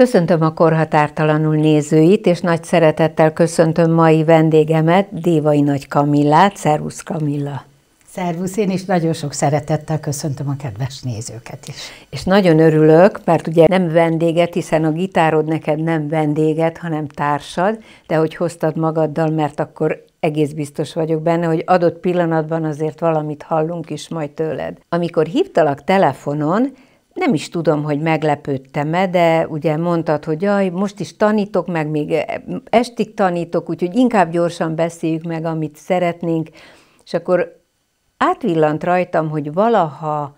Köszöntöm a korhatártalanul nézőit, és nagy szeretettel köszöntöm mai vendégemet, Dévai Nagy Kamillát. Szervusz Kamilla! Szervusz, én is nagyon sok szeretettel köszöntöm a kedves nézőket is. És nagyon örülök, mert ugye nem vendéget, hiszen a gitárod neked nem vendéget, hanem társad, de hogy hoztad magaddal, mert akkor egész biztos vagyok benne, hogy adott pillanatban azért valamit hallunk is majd tőled. Amikor hívtalak telefonon, nem is tudom, hogy meglepődtem-e, de ugye mondtad, hogy jaj, most is tanítok, meg még eh, estig tanítok, úgyhogy inkább gyorsan beszéljük meg, amit szeretnénk. És akkor átvillant rajtam, hogy valaha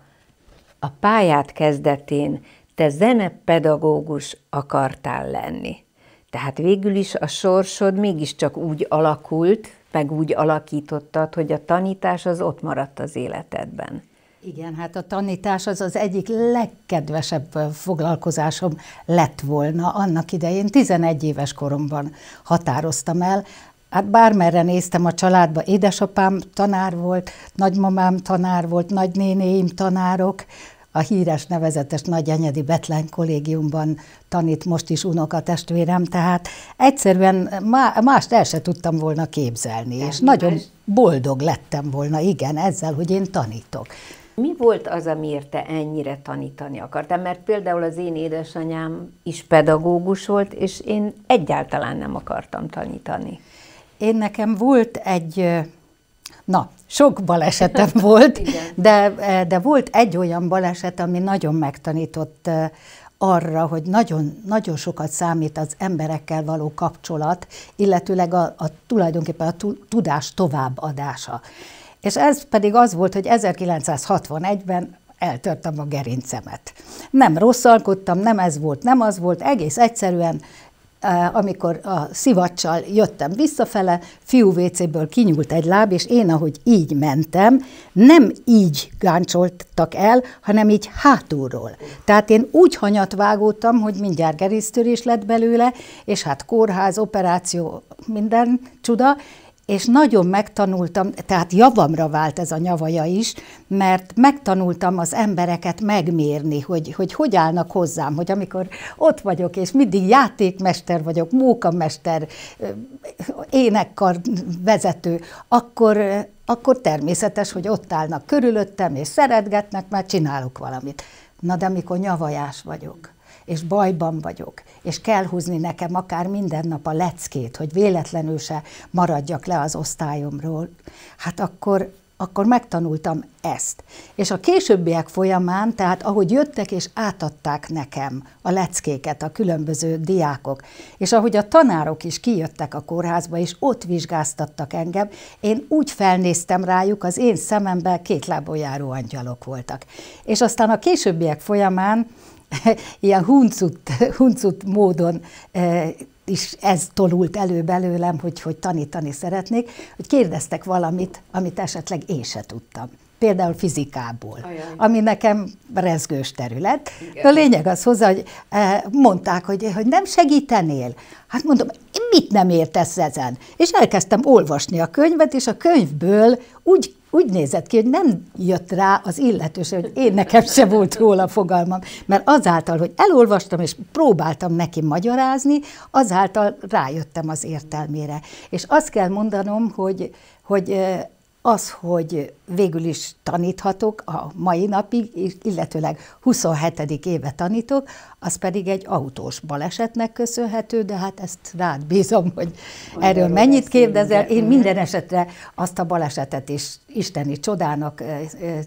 a pályát kezdetén te zenepedagógus akartál lenni. Tehát végül is a sorsod mégiscsak úgy alakult, meg úgy alakítottad, hogy a tanítás az ott maradt az életedben. Igen, hát a tanítás az az egyik legkedvesebb foglalkozásom lett volna annak idején. 11 éves koromban határoztam el. Hát bármerre néztem a családba, édesapám tanár volt, nagymamám tanár volt, nagynénéim tanárok, a híres nevezetes Nagyenyedi Betlen kollégiumban tanít most is unokatestvérem, tehát egyszerűen má, mást el se tudtam volna képzelni, és nagyon boldog lettem volna, igen, ezzel, hogy én tanítok. Mi volt az, amiért te ennyire tanítani akartál? Mert például az én édesanyám is pedagógus volt, és én egyáltalán nem akartam tanítani. Én nekem volt egy, na, sok balesetem volt, de, de volt egy olyan baleset, ami nagyon megtanított arra, hogy nagyon, nagyon sokat számít az emberekkel való kapcsolat, illetőleg a, a tulajdonképpen a tudás továbbadása. És ez pedig az volt, hogy 1961-ben eltörtem a gerincemet. Nem rosszalkodtam, nem ez volt, nem az volt, egész egyszerűen e, amikor a szivacsal jöttem visszafele, fiú WC-ből kinyúlt egy láb, és én, ahogy így mentem, nem így gáncsoltak el, hanem így hátulról. Tehát én úgy hanyat vágódtam, hogy mindjárt gerisztörés lett belőle, és hát kórház, operáció, minden csuda, és nagyon megtanultam, tehát javamra vált ez a nyavaja is, mert megtanultam az embereket megmérni, hogy hogy, hogy állnak hozzám, hogy amikor ott vagyok, és mindig játékmester vagyok, mókamester, énekkar vezető, akkor, akkor természetes, hogy ott állnak körülöttem, és szeretgetnek, mert csinálok valamit. Na de amikor nyavajás vagyok, és bajban vagyok, és kell húzni nekem akár minden nap a leckét, hogy véletlenül se maradjak le az osztályomról, hát akkor, akkor megtanultam ezt. És a későbbiek folyamán, tehát ahogy jöttek és átadták nekem a leckéket a különböző diákok, és ahogy a tanárok is kijöttek a kórházba, és ott vizsgáztattak engem, én úgy felnéztem rájuk, az én szememben két lábójáró angyalok voltak. És aztán a későbbiek folyamán ilyen huncut, huncut módon eh, is ez tolult elő belőlem, hogy, hogy tanítani szeretnék, hogy kérdeztek valamit, amit esetleg én se tudtam például fizikából, Ajaj. ami nekem rezgős terület. Igen. A lényeg az hozzá, hogy eh, mondták, hogy, hogy nem segítenél. Hát mondom, én mit nem értesz ezen? És elkezdtem olvasni a könyvet, és a könyvből úgy úgy nézett ki, hogy nem jött rá az illetős, hogy én nekem se volt róla fogalmam, mert azáltal, hogy elolvastam és próbáltam neki magyarázni, azáltal rájöttem az értelmére. És azt kell mondanom, hogy, hogy eh, az, hogy végül is taníthatok a mai napig, illetőleg 27. éve tanítok, az pedig egy autós balesetnek köszönhető, de hát ezt rád bízom, hogy Olyan erről mennyit kérdezel. Én minden esetre azt a balesetet is isteni csodának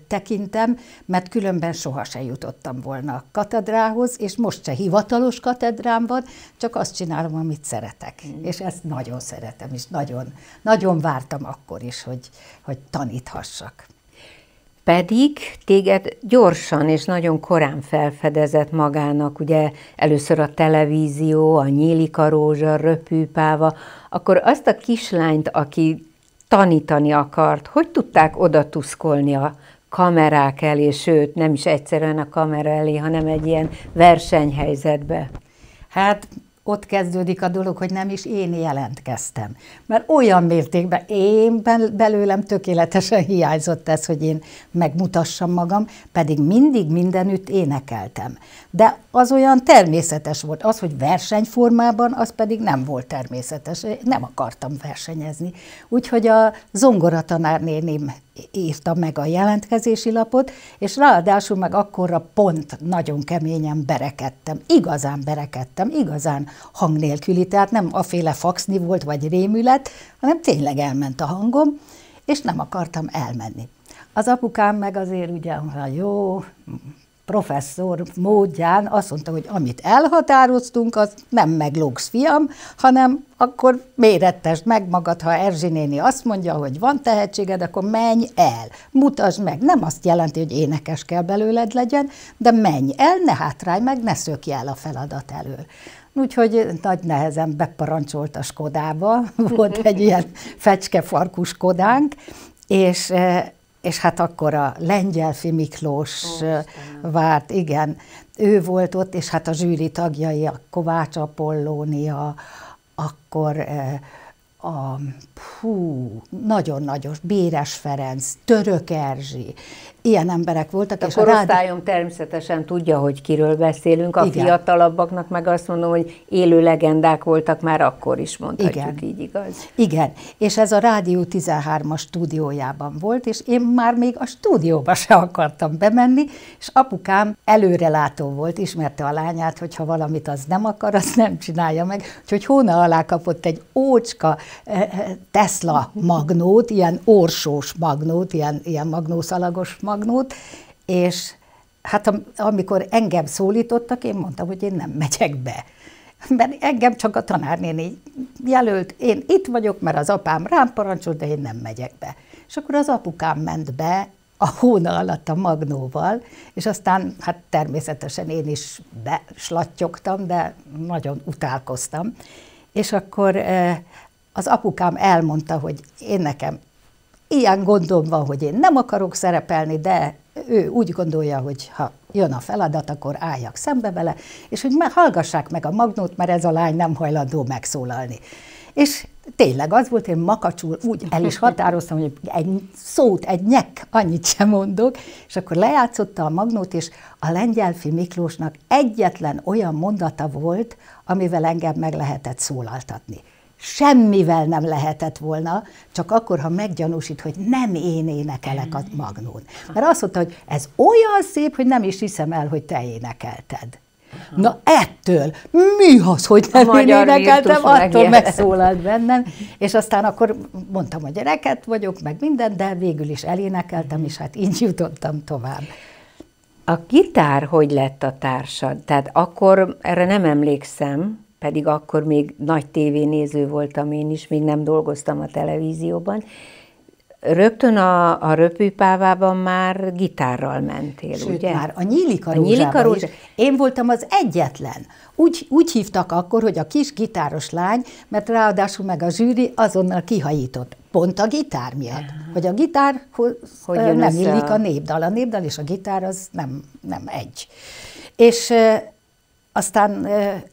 tekintem, mert különben soha se jutottam volna a katedrához, és most se hivatalos katedrám van, csak azt csinálom, amit szeretek. Mm. És ezt nagyon szeretem, és nagyon, nagyon vártam akkor is, hogy, hogy taníthassak pedig téged gyorsan és nagyon korán felfedezett magának, ugye először a televízió, a nyílik a rózsa, röpűpáva, akkor azt a kislányt, aki tanítani akart, hogy tudták oda tuszkolni a kamerák elé, sőt, nem is egyszerűen a kamera elé, hanem egy ilyen versenyhelyzetbe? Hát ott kezdődik a dolog, hogy nem is én jelentkeztem. Mert olyan mértékben én belőlem tökéletesen hiányzott ez, hogy én megmutassam magam, pedig mindig mindenütt énekeltem. De az olyan természetes volt. Az, hogy versenyformában, az pedig nem volt természetes. Én nem akartam versenyezni. Úgyhogy a zongoratanár néném írta meg a jelentkezési lapot, és ráadásul meg akkorra pont nagyon keményen berekedtem. Igazán berekedtem, igazán hang nélküli, tehát nem aféle faxni volt, vagy rémület, hanem tényleg elment a hangom, és nem akartam elmenni. Az apukám meg azért ugye, ha jó, professzor módján azt mondta, hogy amit elhatároztunk, az nem meglógsz, fiam, hanem akkor mérettesd meg magad, ha Erzsi néni azt mondja, hogy van tehetséged, akkor menj el, mutasd meg. Nem azt jelenti, hogy énekes kell belőled legyen, de menj el, ne hátrálj meg, ne szökj el a feladat elől. Úgyhogy nagy nehezen beparancsolt a Skodába, volt egy ilyen fecskefarkú Skodánk, és eh, és hát akkor a Lengyelfi Miklós Ó, várt, igen, ő volt ott, és hát a zsűri tagjai, a Kovács Apollónia, akkor a, hú, nagyon nagyos, Béres Ferenc, Török Erzsi, ilyen emberek voltak. A és korosztályom rád... természetesen tudja, hogy kiről beszélünk, a Igen. fiatalabbaknak meg azt mondom, hogy élő legendák voltak már akkor is, mondhatjuk Igen. így, igaz? Igen, és ez a Rádió 13-as stúdiójában volt, és én már még a stúdióba se akartam bemenni, és apukám előrelátó volt, ismerte a lányát, hogy ha valamit az nem akar, az nem csinálja meg, úgyhogy hóna alá kapott egy ócska eh, eh, Tesla magnót, ilyen orsós magnót, ilyen, ilyen magnószalagos magnót, magnót, és hát amikor engem szólítottak, én mondtam, hogy én nem megyek be. Mert engem csak a tanárnéni jelölt, én itt vagyok, mert az apám rám parancsol, de én nem megyek be. És akkor az apukám ment be a hóna alatt a magnóval, és aztán hát természetesen én is beslattyogtam, de nagyon utálkoztam. És akkor eh, az apukám elmondta, hogy én nekem ilyen gondom van, hogy én nem akarok szerepelni, de ő úgy gondolja, hogy ha jön a feladat, akkor álljak szembe vele, és hogy hallgassák meg a magnót, mert ez a lány nem hajlandó megszólalni. És tényleg az volt, én makacsul úgy el is határoztam, hogy egy szót, egy nyek, annyit sem mondok, és akkor lejátszotta a magnót, és a lengyelfi Miklósnak egyetlen olyan mondata volt, amivel engem meg lehetett szólaltatni semmivel nem lehetett volna, csak akkor, ha meggyanúsít, hogy nem én énekelek a magnón. Mert azt mondta, hogy ez olyan szép, hogy nem is hiszem el, hogy te énekelted. Na ettől mi az, hogy nem a én énekeltem, attól megszólalt bennem, és aztán akkor mondtam, hogy gyereket vagyok, meg minden, de végül is elénekeltem, és hát így jutottam tovább. A gitár hogy lett a társad? Tehát akkor erre nem emlékszem, pedig akkor még nagy tévénéző voltam én is, még nem dolgoztam a televízióban. Rögtön a, a röpőpávában már gitárral mentél, Sőt, ugye? már a nyílik a, nyílik a is. Én voltam az egyetlen. Úgy, úgy hívtak akkor, hogy a kis gitáros lány, mert ráadásul meg a zsűri azonnal kihajított. Pont a gitár miatt. Uh-huh. Hogy a gitár hogy nem illik a... a népdal. A népdal és a gitár az nem, nem egy. És aztán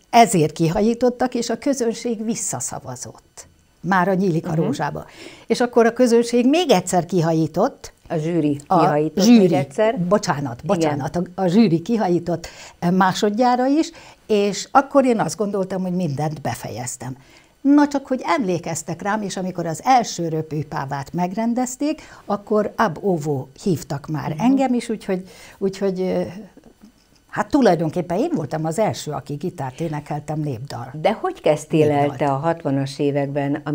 ezért kihajítottak, és a közönség visszaszavazott. Már a nyílik a mhm. rózsába. Uh-huh. És akkor a közönség még egyszer kihajított. A zsűri kihajított a zsűri, még egyszer. Bocsánat, bocsánat, a, a zsűri kihajított másodjára is, és akkor én azt gondoltam, hogy mindent befejeztem. Na csak, hogy emlékeztek rám, és amikor az első röpőpávát megrendezték, akkor ab óvó hívtak már uh-huh. engem is, úgyhogy, úgyhogy Hát tulajdonképpen én voltam az első, aki gitárt énekeltem népdal. De hogy kezdtél népdalt? el te a 60-as években a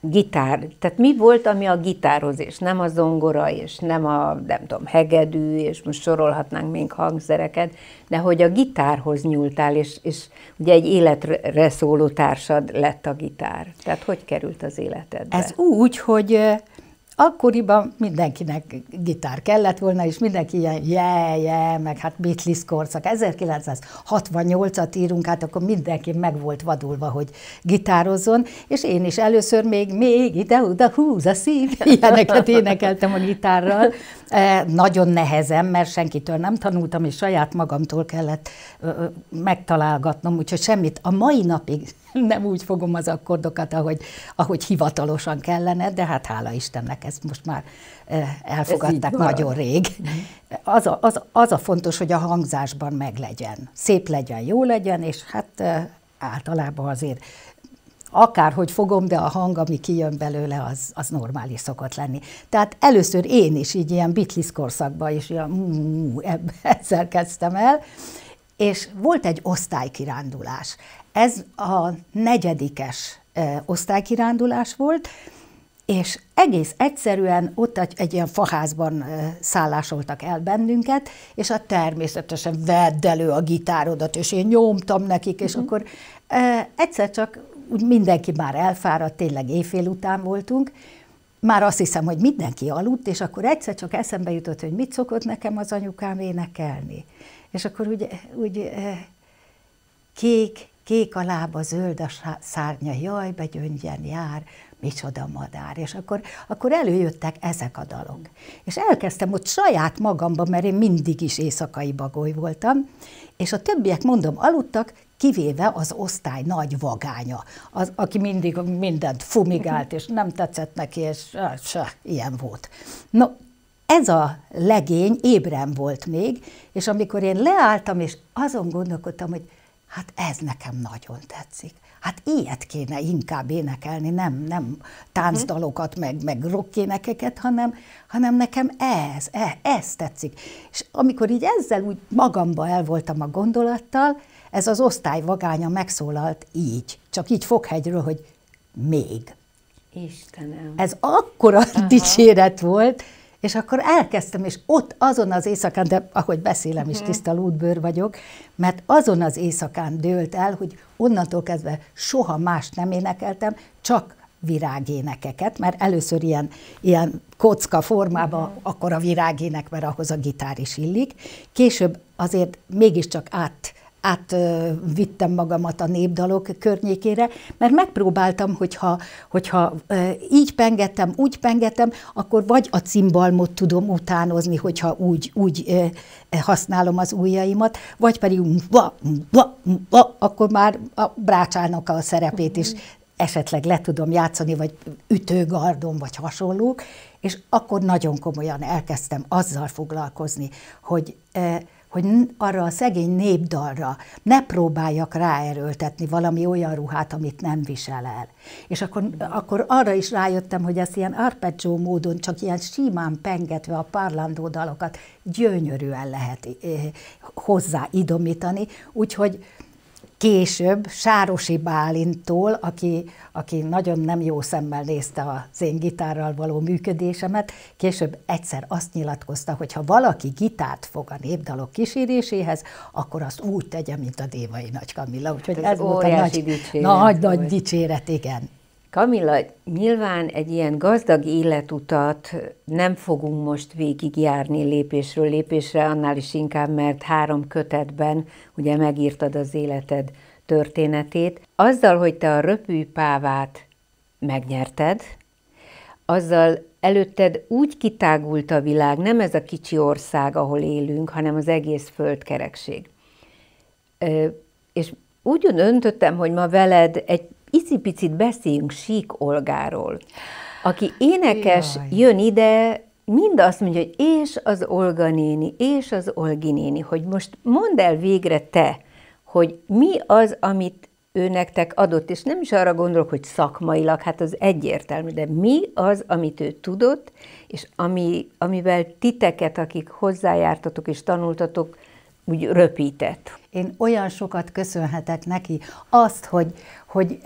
gitár? Tehát mi volt, ami a gitárhoz, és nem a zongora, és nem a, nem tudom, hegedű, és most sorolhatnánk még hangszereket, de hogy a gitárhoz nyúltál, és, és ugye egy életre szóló társad lett a gitár. Tehát hogy került az életedbe? Ez úgy, hogy Akkoriban mindenkinek gitár kellett volna, és mindenki ilyen yeah, yeah, meg hát Beatles korszak. 1968-at írunk, hát akkor mindenki meg volt vadulva, hogy gitározzon, és én is először még, még ide-oda húz a szív, ilyeneket énekeltem a gitárral, E, nagyon nehezen, mert senkitől nem tanultam, és saját magamtól kellett megtalálgatnom, úgyhogy semmit a mai napig nem úgy fogom az akkordokat, ahogy, ahogy hivatalosan kellene, de hát hála Istennek ezt most már e, elfogadták nagyon rég. Az a, az, az a fontos, hogy a hangzásban meglegyen. Szép legyen, jó legyen, és hát e, általában azért akárhogy fogom, de a hang, ami kijön belőle, az, az normális szokott lenni. Tehát először én is így ilyen Beatles korszakban is ilyen, mm, ezzel kezdtem el, és volt egy osztálykirándulás. Ez a negyedikes osztálykirándulás volt, és egész egyszerűen ott egy, egy ilyen faházban szállásoltak el bennünket, és a természetesen vedd elő a gitárodat, és én nyomtam nekik, és uh-huh. akkor e, egyszer csak úgy mindenki már elfáradt, tényleg éjfél után voltunk, már azt hiszem, hogy mindenki aludt, és akkor egyszer csak eszembe jutott, hogy mit szokott nekem az anyukám énekelni. És akkor úgy, úgy eh, kék, kék a lába, zöld a szárnya, jaj, begyöngyen jár, micsoda madár. És akkor, akkor előjöttek ezek a dalok. És elkezdtem ott saját magamban, mert én mindig is éjszakai bagoly voltam, és a többiek, mondom, aludtak, kivéve az osztály nagy vagánya, az, aki mindig mindent fumigált, és nem tetszett neki, és se, ilyen volt. No, ez a legény ébren volt még, és amikor én leálltam, és azon gondolkodtam, hogy hát ez nekem nagyon tetszik. Hát ilyet kéne inkább énekelni, nem, nem táncdalokat, meg, meg rockénekeket, hanem, hanem nekem ez, ez, ez tetszik. És amikor így ezzel úgy magamba el voltam a gondolattal, ez az osztály vagánya megszólalt így, csak így foghegyről, hogy még. Istenem. Ez akkora Aha. dicséret volt, és akkor elkezdtem, és ott azon az éjszakán, de ahogy beszélem is mhm. tiszta lútbőr vagyok, mert azon az éjszakán dőlt el, hogy onnantól kezdve soha más nem énekeltem, csak virágénekeket, mert először ilyen, ilyen kocka formába uh-huh. akkor a virágének, mert ahhoz a gitár is illik. Később azért mégiscsak át átvittem magamat a népdalok környékére, mert megpróbáltam, hogyha, hogyha így pengettem, úgy pengettem, akkor vagy a cimbalmot tudom utánozni, hogyha úgy, úgy használom az ujjaimat, vagy pedig ba, ba, ba, akkor már a brácsának a szerepét is esetleg le tudom játszani, vagy ütőgardon, vagy hasonlók, és akkor nagyon komolyan elkezdtem azzal foglalkozni, hogy hogy arra a szegény népdalra ne próbáljak ráerőltetni valami olyan ruhát, amit nem visel el. És akkor, akkor arra is rájöttem, hogy ezt ilyen arpeggio módon, csak ilyen simán pengetve a parlandó dalokat gyönyörűen lehet eh, hozzáidomítani, úgyhogy később Sárosi Bálintól, aki, aki nagyon nem jó szemmel nézte az én gitárral való működésemet, később egyszer azt nyilatkozta, hogy ha valaki gitárt fog a népdalok kíséréséhez, akkor azt úgy tegye, mint a Dévai Nagy Kamilla. Úgyhogy hát ez, ez volt a nagy, nagy, nagy dicséret, igen. Kamila, nyilván egy ilyen gazdag életutat nem fogunk most végigjárni lépésről lépésre, annál is inkább, mert három kötetben ugye megírtad az életed történetét. Azzal, hogy te a röpű pávát megnyerted, azzal előtted úgy kitágult a világ, nem ez a kicsi ország, ahol élünk, hanem az egész földkerekség. És úgy öntöttem, hogy ma veled egy icipicit beszéljünk Sík Olgáról, aki énekes, Jaj. jön ide, mind azt mondja, hogy és az Olga néni, és az Olgi néni, hogy most mondd el végre te, hogy mi az, amit ő nektek adott, és nem is arra gondolok, hogy szakmailag, hát az egyértelmű, de mi az, amit ő tudott, és ami, amivel titeket, akik hozzájártatok és tanultatok, úgy röpített. Én olyan sokat köszönhetek neki azt, hogy, hogy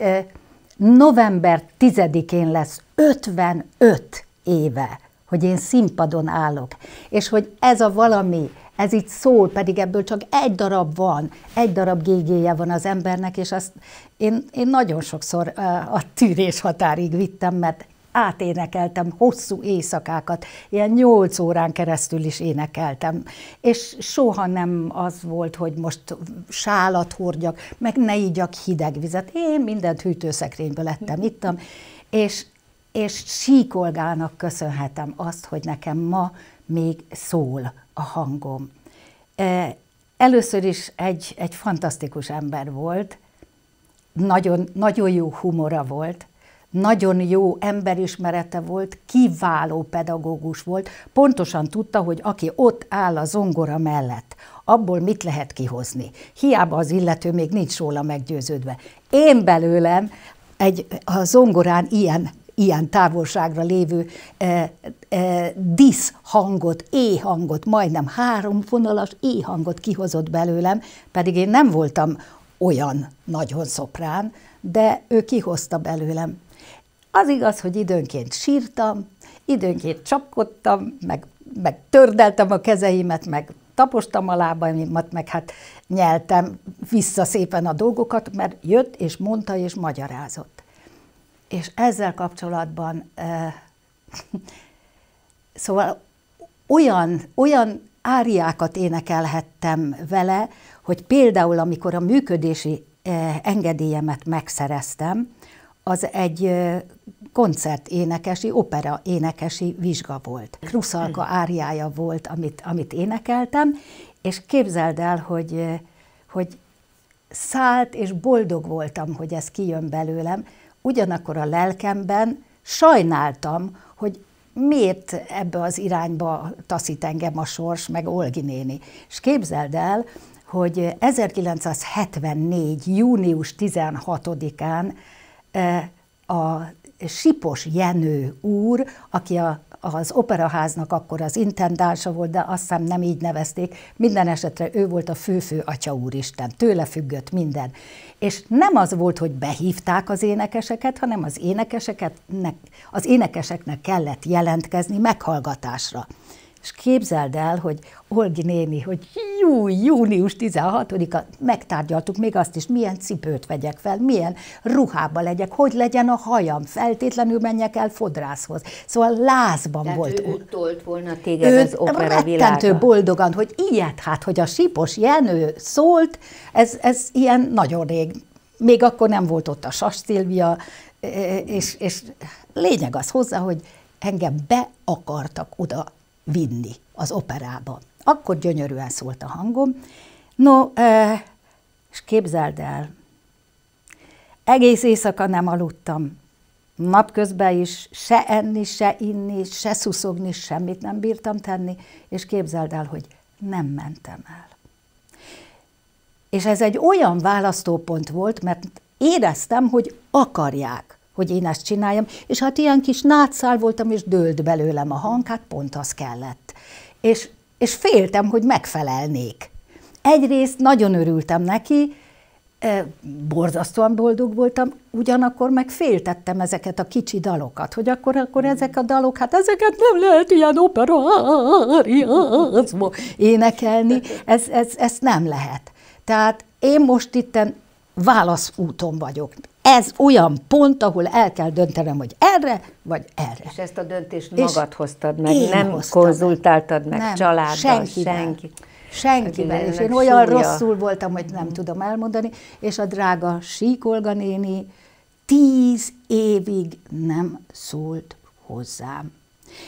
november 10-én lesz 55 éve, hogy én színpadon állok, és hogy ez a valami, ez itt szól, pedig ebből csak egy darab van, egy darab gégéje van az embernek, és azt én, én nagyon sokszor a tűrés határig vittem, mert áténekeltem hosszú éjszakákat, ilyen nyolc órán keresztül is énekeltem, és soha nem az volt, hogy most sálat hordjak, meg ne igyak hideg vizet, én mindent hűtőszekrényből lettem, ittam, és, és síkolgának köszönhetem azt, hogy nekem ma még szól a hangom. E, először is egy, egy fantasztikus ember volt, nagyon, nagyon jó humora volt, nagyon jó emberismerete volt, kiváló pedagógus volt, pontosan tudta, hogy aki ott áll a zongora mellett, abból mit lehet kihozni. Hiába az illető még nincs róla meggyőződve. Én belőlem egy, a zongorán ilyen ilyen távolságra lévő e, eh, e, eh, disz hangot, éhangot, majdnem három vonalas éhangot kihozott belőlem, pedig én nem voltam olyan nagyon szoprán, de ő kihozta belőlem az igaz, hogy időnként sírtam, időnként csapkodtam, meg, meg tördeltem a kezeimet, meg tapostam a lábaimat, meg hát nyeltem vissza szépen a dolgokat, mert jött és mondta és magyarázott. És ezzel kapcsolatban, euh, szóval olyan, olyan áriákat énekelhettem vele, hogy például amikor a működési eh, engedélyemet megszereztem, az egy eh, koncerténekesi, opera énekesi vizsga volt. Kruszalka áriája volt, amit, amit énekeltem, és képzeld el, hogy, hogy szállt, és boldog voltam, hogy ez kijön belőlem, ugyanakkor a lelkemben sajnáltam, hogy miért ebbe az irányba taszít engem a sors, meg Olgi néni. És képzeld el, hogy 1974. június 16-án eh, a Sipos Jenő úr, aki a az operaháznak akkor az intendánsa volt, de azt hiszem nem így nevezték. Minden esetre ő volt a főfő fő atya úristen, tőle függött minden. És nem az volt, hogy behívták az énekeseket, hanem az énekeseket, az énekeseknek kellett jelentkezni meghallgatásra. És képzeld el, hogy Olgi néni, hogy jú, június 16-a megtárgyaltuk még azt is, milyen cipőt vegyek fel, milyen ruhába legyek, hogy legyen a hajam, feltétlenül menjek el fodrászhoz. Szóval lázban Tehát volt. Ő, ő tolt volna téged ő, az opera világa. boldogan, hogy ilyet hát, hogy a Sipos Jenő szólt, ez, ez ilyen nagyon rég. Még akkor nem volt ott a Sas Szilvia, e, e, és, és lényeg az hozzá, hogy engem be akartak oda vinni az operába. Akkor gyönyörűen szólt a hangom. No, és képzeld el, egész éjszaka nem aludtam. Napközben is se enni, se inni, se szuszogni, semmit nem bírtam tenni, és képzeld el, hogy nem mentem el. És ez egy olyan választópont volt, mert éreztem, hogy akarják hogy én ezt csináljam, és hát ilyen kis nátszál voltam, és dőlt belőlem a hang, hát pont az kellett. És, és féltem, hogy megfelelnék. Egyrészt nagyon örültem neki, borzasztóan boldog voltam, ugyanakkor meg féltettem ezeket a kicsi dalokat, hogy akkor, akkor ezek a dalok, hát ezeket nem lehet ilyen operáriázva énekelni, ez, ez, ez nem lehet. Tehát én most itten válaszúton vagyok ez olyan pont, ahol el kell döntenem, hogy erre vagy erre. És ezt a döntést és magad hoztad meg, nem konzultáltad meg, nem, családdal, senkivel. senki. Senkivel, hát és én olyan súlya. rosszul voltam, hogy nem mm. tudom elmondani, és a drága Síkolga néni tíz évig nem szólt hozzám.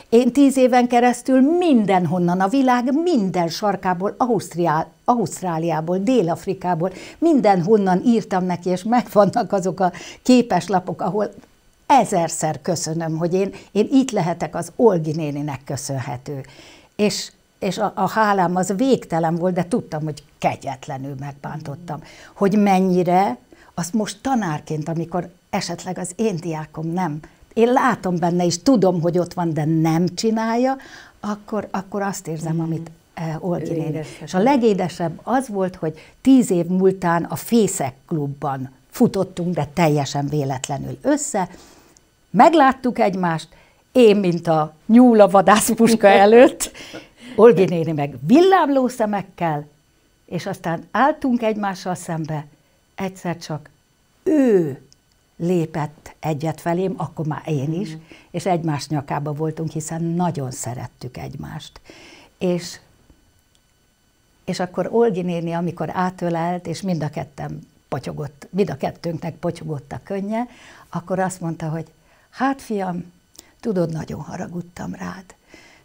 Én tíz éven keresztül mindenhonnan, a világ minden sarkából, Ausztriá, Ausztráliából, Dél-Afrikából, mindenhonnan írtam neki, és megvannak azok a képeslapok, ahol ezerszer köszönöm, hogy én, én itt lehetek az Olgi néninek köszönhető. És, és a, a hálám az végtelen volt, de tudtam, hogy kegyetlenül megbántottam. Hogy mennyire, azt most tanárként, amikor esetleg az én diákom nem én látom benne, és tudom, hogy ott van, de nem csinálja, akkor, akkor azt érzem, mm. amit eh, Olgi És a legédesebb az volt, hogy tíz év múltán a Fészek klubban futottunk, de teljesen véletlenül össze, megláttuk egymást, én, mint a nyúl a vadászpuska előtt, Olgi néni meg villámló szemekkel, és aztán álltunk egymással szembe, egyszer csak ő lépett egyet felém, akkor már én is, mm. és egymás nyakába voltunk, hiszen nagyon szerettük egymást. És, és akkor Olgi néni, amikor átölelt, és mind a ketten potyogott, mind a kettőnknek potyogott a könnye, akkor azt mondta, hogy hát fiam, tudod, nagyon haragudtam rád,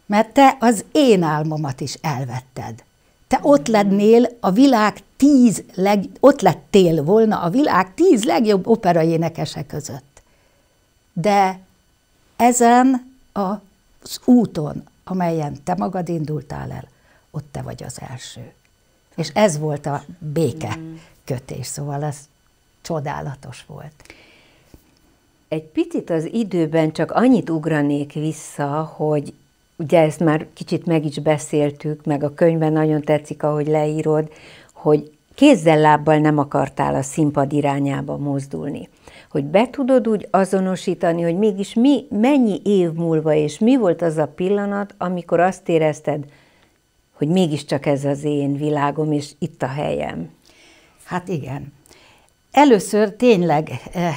mert te az én álmomat is elvetted te ott lennél a világ tíz leg, ott lettél volna a világ tíz legjobb operaénekese között. De ezen az úton, amelyen te magad indultál el, ott te vagy az első. És ez volt a béke mm. kötés, szóval ez csodálatos volt. Egy picit az időben csak annyit ugranék vissza, hogy ugye ezt már kicsit meg is beszéltük, meg a könyvben nagyon tetszik, ahogy leírod, hogy kézzel-lábbal nem akartál a színpad irányába mozdulni. Hogy be tudod úgy azonosítani, hogy mégis mi, mennyi év múlva, és mi volt az a pillanat, amikor azt érezted, hogy mégiscsak ez az én világom, és itt a helyem. Hát igen. Először tényleg eh,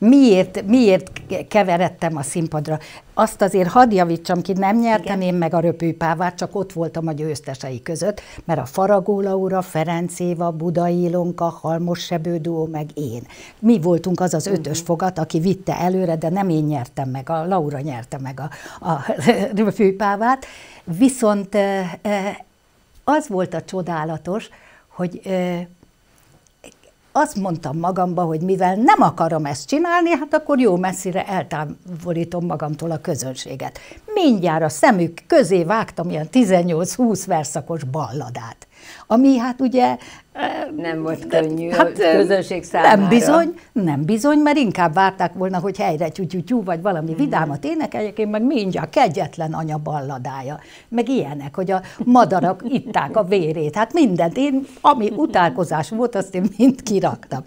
miért, miért keveredtem a színpadra. Azt azért hadd javítsam ki, nem nyertem Igen. én meg a röpőpávát, csak ott voltam a győztesei között, mert a Faragó Laura, Ferenc Éva, Budai Ilonka, Halmos Sebődó, meg én. Mi voltunk az az ötös uh-huh. fogat, aki vitte előre, de nem én nyertem meg, a Laura nyerte meg a, a röpőpávát. Viszont az volt a csodálatos, hogy azt mondtam magamba, hogy mivel nem akarom ezt csinálni, hát akkor jó messzire eltávolítom magamtól a közönséget. Mindjárt a szemük közé vágtam ilyen 18-20 verszakos balladát ami hát ugye... E, nem volt könnyű hát, a e, közönség számára. Nem bizony, nem bizony, mert inkább várták volna, hogy helyre tyú vagy valami mm. vidámat énekeljek, én meg mindjárt kegyetlen anya balladája, meg ilyenek, hogy a madarak itták a vérét, hát mindent, én, ami utálkozás volt, azt én mind kiraktam.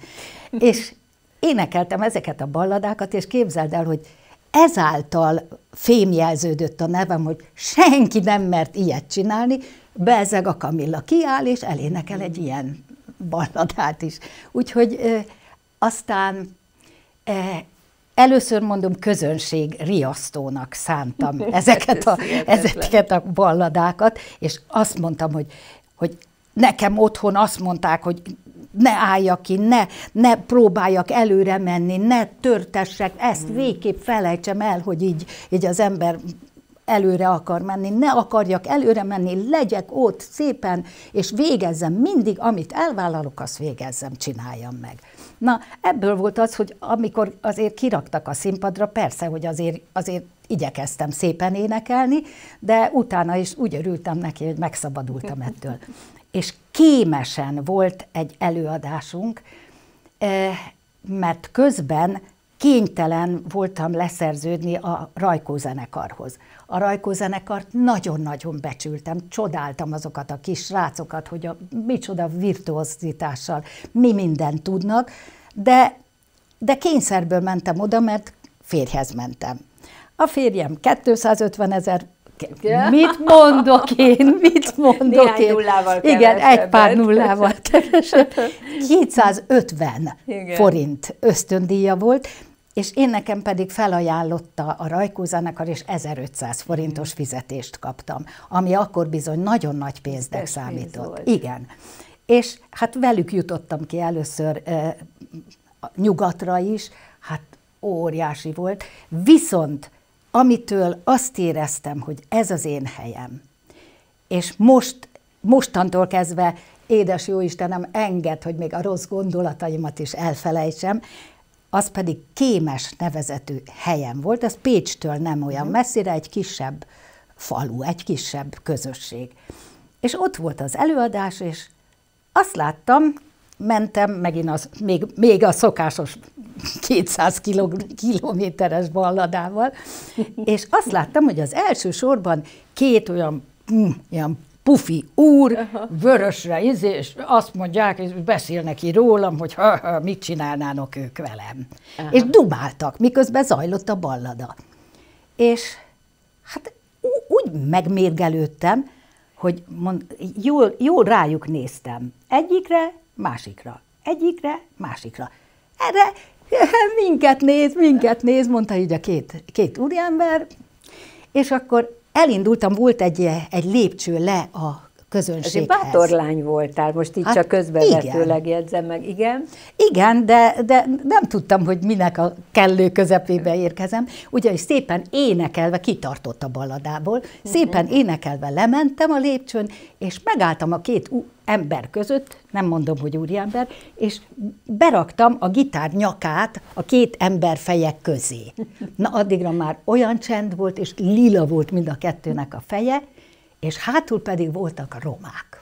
És énekeltem ezeket a balladákat, és képzeld el, hogy ezáltal fémjelződött a nevem, hogy senki nem mert ilyet csinálni, bezeg a Kamilla kiáll, és elénekel egy mm. ilyen balladát is. Úgyhogy aztán Először mondom, közönség riasztónak szántam ezeket a, ezeket a balladákat, és azt mondtam, hogy, hogy nekem otthon azt mondták, hogy ne álljak ki, ne, ne próbáljak előre menni, ne törtessek, ezt mm. végképp felejtsem el, hogy így, így az ember előre akar menni, ne akarjak előre menni, legyek ott szépen, és végezzem mindig, amit elvállalok, azt végezzem, csináljam meg. Na, ebből volt az, hogy amikor azért kiraktak a színpadra, persze, hogy azért, azért igyekeztem szépen énekelni, de utána is úgy örültem neki, hogy megszabadultam ettől. És kémesen volt egy előadásunk, eh, mert közben kénytelen voltam leszerződni a Rajkó zenekarhoz. A Rajkó zenekart nagyon-nagyon becsültem, csodáltam azokat a kis rácokat, hogy a micsoda virtuozitással mi mindent tudnak, de, de kényszerből mentem oda, mert férjhez mentem. A férjem 250 ezer Mit mondok én? Mit mondok Néhány én? nullával Igen, egy pár nullával kevesebb. 250 Igen. forint ösztöndíja volt, és én nekem pedig felajánlotta a rajkózenek, és 1500 forintos mhm. fizetést kaptam, ami akkor bizony nagyon nagy pénznek számított. Pénz Igen. És hát velük jutottam ki először e, nyugatra is, hát óriási volt. Viszont amitől azt éreztem, hogy ez az én helyem, és most, mostantól kezdve édes jó Istenem, enged, hogy még a rossz gondolataimat is elfelejtsem, az pedig Kémes nevezetű helyen volt, ez Pécstől nem olyan mhm. messzire, egy kisebb falu, egy kisebb közösség. És ott volt az előadás, és azt láttam, mentem, megint az, még, még a szokásos 200 kilométeres balladával, és azt láttam, hogy az első sorban két olyan, mm, hm, olyan pufi úr, vörösre izé, és azt mondják, és beszélnek ki rólam, hogy ha, ha, mit csinálnának ők velem. Aha. És dumáltak, miközben zajlott a ballada. És hát úgy megmérgelődtem, hogy mond, jól, jól rájuk néztem. Egyikre, másikra. Egyikre, másikra. Erre minket néz, minket néz, mondta így a két, két úriember, és akkor elindultam, volt egy, eh, egy lépcső le a közönséghez. Egy bátor lány voltál, most így hát, csak közbevetőleg jegyzem meg, igen? Igen, de, de nem tudtam, hogy minek a kellő közepébe érkezem, ugyanis szépen énekelve, kitartott a balladából, mhm. szépen énekelve lementem a lépcsőn, és megálltam a két ember között, nem mondom, hogy úriember, és beraktam a gitár nyakát a két ember fejek közé. Na addigra már olyan csend volt, és lila volt mind a kettőnek a feje, és hátul pedig voltak a romák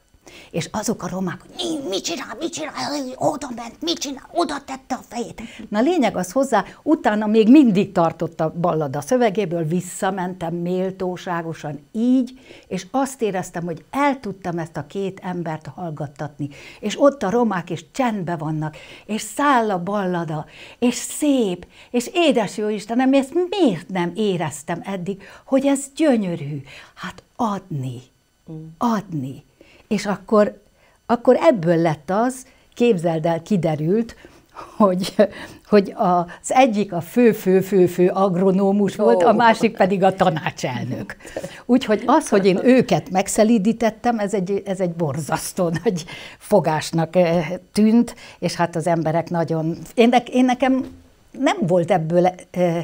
és azok a romák, hogy mit csinál, mit csinál, oda ment, mit csinál, oda tette a fejét. Na lényeg az hozzá, utána még mindig tartott a ballada szövegéből, visszamentem méltóságosan így, és azt éreztem, hogy el tudtam ezt a két embert hallgattatni. És ott a romák is csendbe vannak, és száll a ballada, és szép, és édes jó Istenem, ezt miért nem éreztem eddig, hogy ez gyönyörű? Hát adni, mm. adni. És akkor, akkor ebből lett az, képzeld el, kiderült, hogy, hogy az egyik a fő-fő-fő-fő agronómus volt, a másik pedig a tanácselnök. Úgyhogy az, hogy én őket megszelídítettem, ez egy, ez egy borzasztó nagy fogásnak eh, tűnt, és hát az emberek nagyon... Én, én nekem nem volt ebből eh,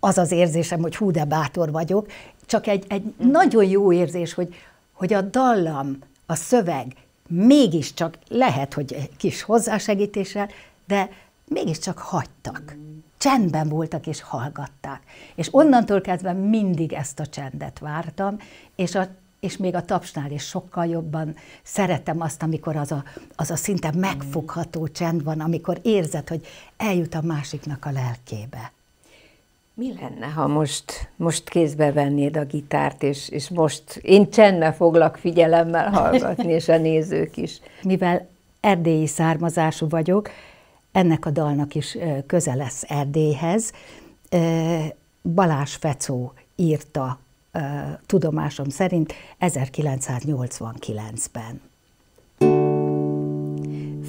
az az érzésem, hogy hú, de bátor vagyok, csak egy, egy mhm. nagyon jó érzés, hogy, hogy a dallam, a szöveg mégiscsak lehet, hogy egy kis hozzásegítéssel, de mégiscsak hagytak. Csendben voltak és hallgatták. És onnantól kezdve mindig ezt a csendet vártam, és a és még a tapsnál is sokkal jobban szeretem azt, amikor az a, az a szinte megfogható csend van, amikor érzed, hogy eljut a másiknak a lelkébe. Mi lenne, ha most, most kézbe vennéd a gitárt, és, és most én csendben foglak figyelemmel hallgatni, és a nézők is. Mivel erdélyi származású vagyok, ennek a dalnak is köze lesz Erdélyhez. Balázs Fecó írta tudomásom szerint 1989-ben.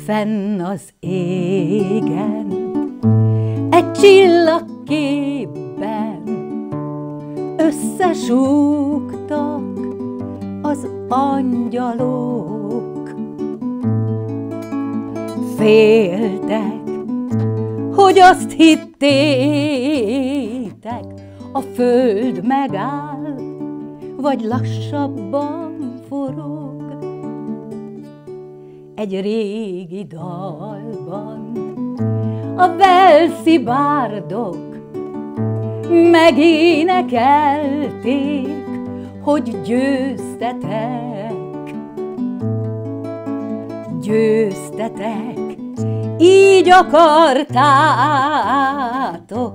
Fenn az égen csillagképben összesúgtak az angyalok. Féltek, hogy azt hittétek, a föld megáll, vagy lassabban forog. Egy régi dalban a bárdok megénekelték, hogy győztetek, győztetek, így akartátok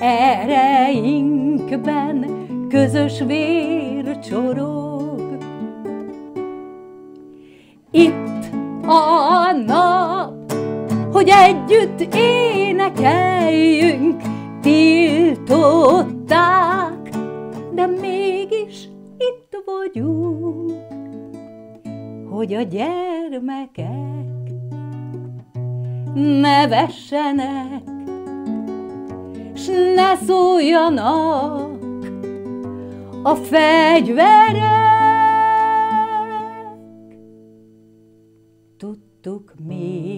ereinkben közös vér csorog. Itt a nap hogy együtt énekeljünk, tiltották, de mégis itt vagyunk, hogy a gyermekek ne vessenek, s ne szóljanak a fegyverek. Tudtuk mi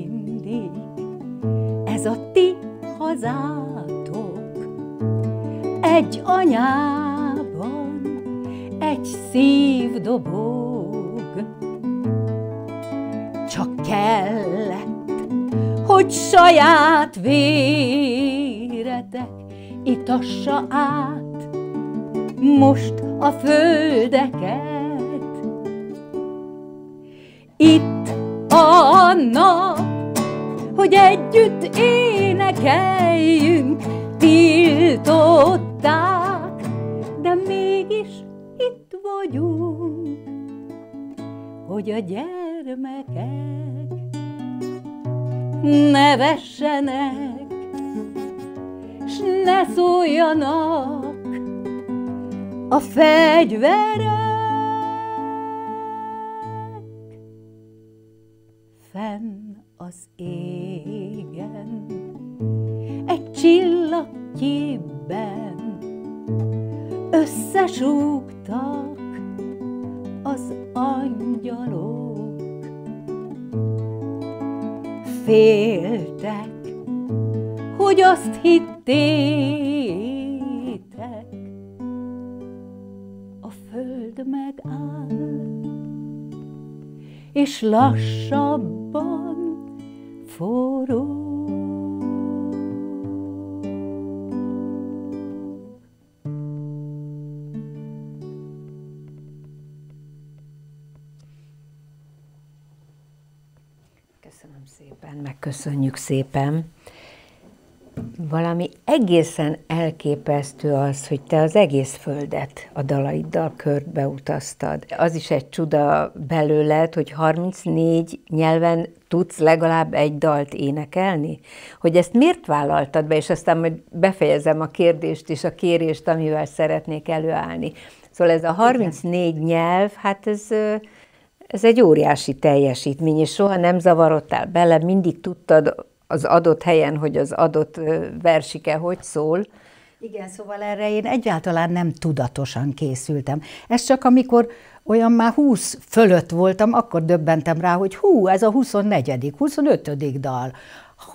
ez a ti hazátok. Egy anyában egy szív dobog, csak kellett, hogy saját véretek itassa át most a földeket. Itt a nap hogy együtt énekeljünk, tiltották, de mégis itt vagyunk, hogy a gyermekek ne vessenek, s ne szóljanak a fegyverek. Fenn az égen, egy csillag csillagképben összesúgtak az angyalok. Féltek, hogy azt hittétek, a föld megáll, és lassabban forró. Köszönöm szépen, megköszönjük szépen. Valami egészen elképesztő az, hogy te az egész földet a dalaiddal körbeutaztad. Az is egy csuda belőled, hogy 34 nyelven tudsz legalább egy dalt énekelni? Hogy ezt miért vállaltad be, és aztán majd befejezem a kérdést és a kérést, amivel szeretnék előállni. Szóval ez a 34 nyelv, hát ez, ez egy óriási teljesítmény, és soha nem zavarodtál bele, mindig tudtad az adott helyen, hogy az adott versike hogy szól. Igen, szóval erre én egyáltalán nem tudatosan készültem. Ez csak amikor olyan már 20 fölött voltam, akkor döbbentem rá, hogy hú, ez a 24., 25. dal,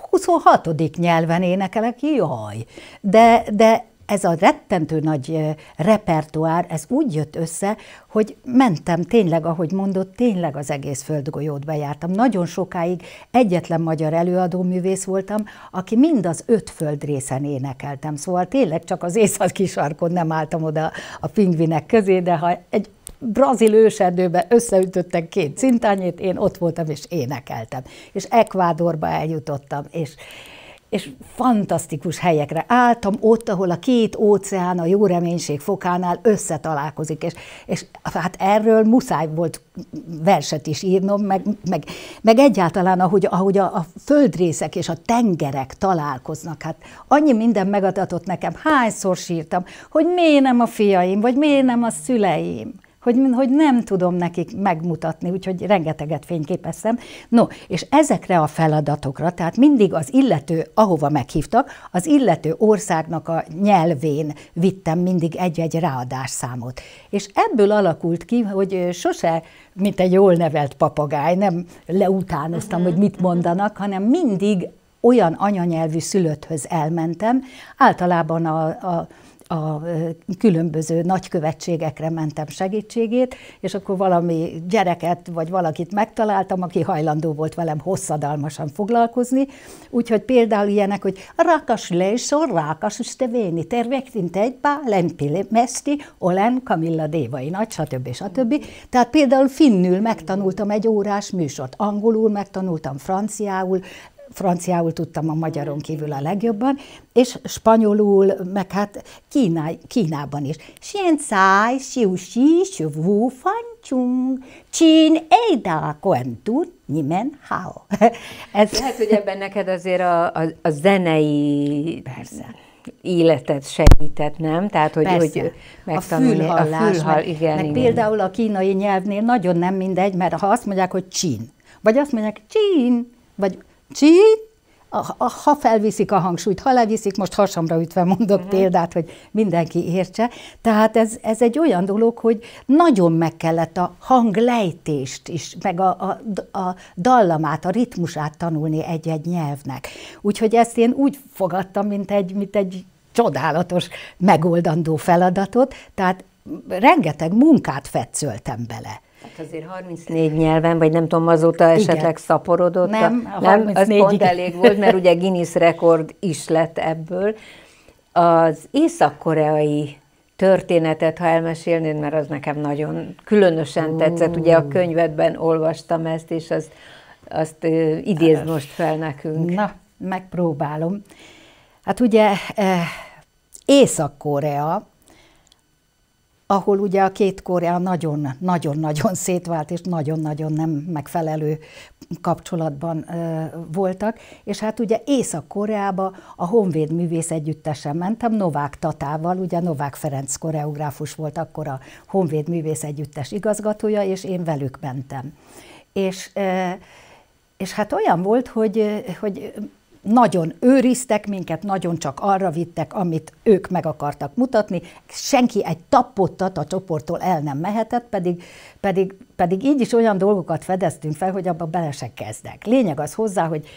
26. nyelven énekelek, jaj. De, de ez a rettentő nagy repertoár, ez úgy jött össze, hogy mentem tényleg, ahogy mondott, tényleg az egész földgolyót bejártam. Nagyon sokáig egyetlen magyar előadó művész voltam, aki mind az öt földrészen énekeltem. Szóval tényleg csak az észak kisarkon nem álltam oda a pingvinek közé, de ha egy brazil őserdőben összeütöttek két cintányét, én ott voltam, és énekeltem. És Ekvádorba eljutottam, és és fantasztikus helyekre álltam, ott, ahol a két óceán a jó reménység fokánál összetalálkozik, és, és hát erről muszáj volt verset is írnom, meg, meg, meg egyáltalán, ahogy, ahogy a, a földrészek és a tengerek találkoznak, hát annyi minden megadatott nekem, hányszor sírtam, hogy miért nem a fiaim, vagy miért nem a szüleim hogy, hogy nem tudom nekik megmutatni, úgyhogy rengeteget fényképeztem. No, és ezekre a feladatokra, tehát mindig az illető, ahova meghívtak, az illető országnak a nyelvén vittem mindig egy-egy ráadásszámot. És ebből alakult ki, hogy sose, mint egy jól nevelt papagáj, nem leutánoztam, hogy mhm. mit mondanak, hanem mindig olyan anyanyelvű szülötthöz elmentem, általában a, a a különböző nagykövetségekre mentem segítségét, és akkor valami gyereket vagy valakit megtaláltam, aki hajlandó volt velem hosszadalmasan foglalkozni. Úgyhogy például ilyenek, hogy rakas lejsor, rakas üstevényi, tervektint egyba, lempile meszti, olen Kamilla Dévai nagy, stb. stb. Tehát például finnül megtanultam egy órás műsort, angolul megtanultam, franciául, franciául tudtam a magyaron kívül a legjobban, és spanyolul, meg hát Kína, Kínában is. Sien száj, siu si, siu wu fan chung, csin eida kuen tu, nimen hao. Ez... Lehet, hogy ebben neked azért a, a, a zenei... Persze életet segített, nem? Tehát, hogy, Persze. hogy megtanulni. A fülhallás. A fülhall, meg, igen, meg igen. például a kínai nyelvnél nagyon nem mindegy, mert ha azt mondják, hogy csin, vagy azt mondják, csin, vagy Csi, ha felviszik a hangsúlyt, ha leviszik, most hasamra ütve mondok uh-huh. példát, hogy mindenki értse. Tehát ez, ez egy olyan dolog, hogy nagyon meg kellett a hanglejtést is, meg a, a, a dallamát, a ritmusát tanulni egy-egy nyelvnek. Úgyhogy ezt én úgy fogadtam, mint egy, mint egy csodálatos, megoldandó feladatot, tehát rengeteg munkát fetszöltem bele. Hát azért 34 nyelven, vagy nem tudom, azóta Igen. esetleg szaporodott? Nem, a nem, az pont elég volt, mert ugye Guinness rekord is lett ebből. Az észak-koreai történetet, ha elmesélnéd, mert az nekem nagyon különösen tetszett. Ugye a könyvedben olvastam ezt, és azt, azt idéz most fel nekünk. Na, megpróbálom. Hát ugye eh, Észak-Korea ahol ugye a két Korea nagyon-nagyon-nagyon szétvált, és nagyon-nagyon nem megfelelő kapcsolatban ö, voltak, és hát ugye Észak-Koreába a Honvéd művész együttesen mentem, Novák Tatával, ugye Novák Ferenc koreográfus volt akkor a Honvéd művész együttes igazgatója, és én velük mentem. És ö, és hát olyan volt, hogy, hogy nagyon őriztek minket, nagyon csak arra vittek, amit ők meg akartak mutatni. Senki egy tapottat a csoporttól el nem mehetett, pedig, pedig, pedig így is olyan dolgokat fedeztünk fel, hogy abba bele se kezdek. Lényeg az hozzá, hogy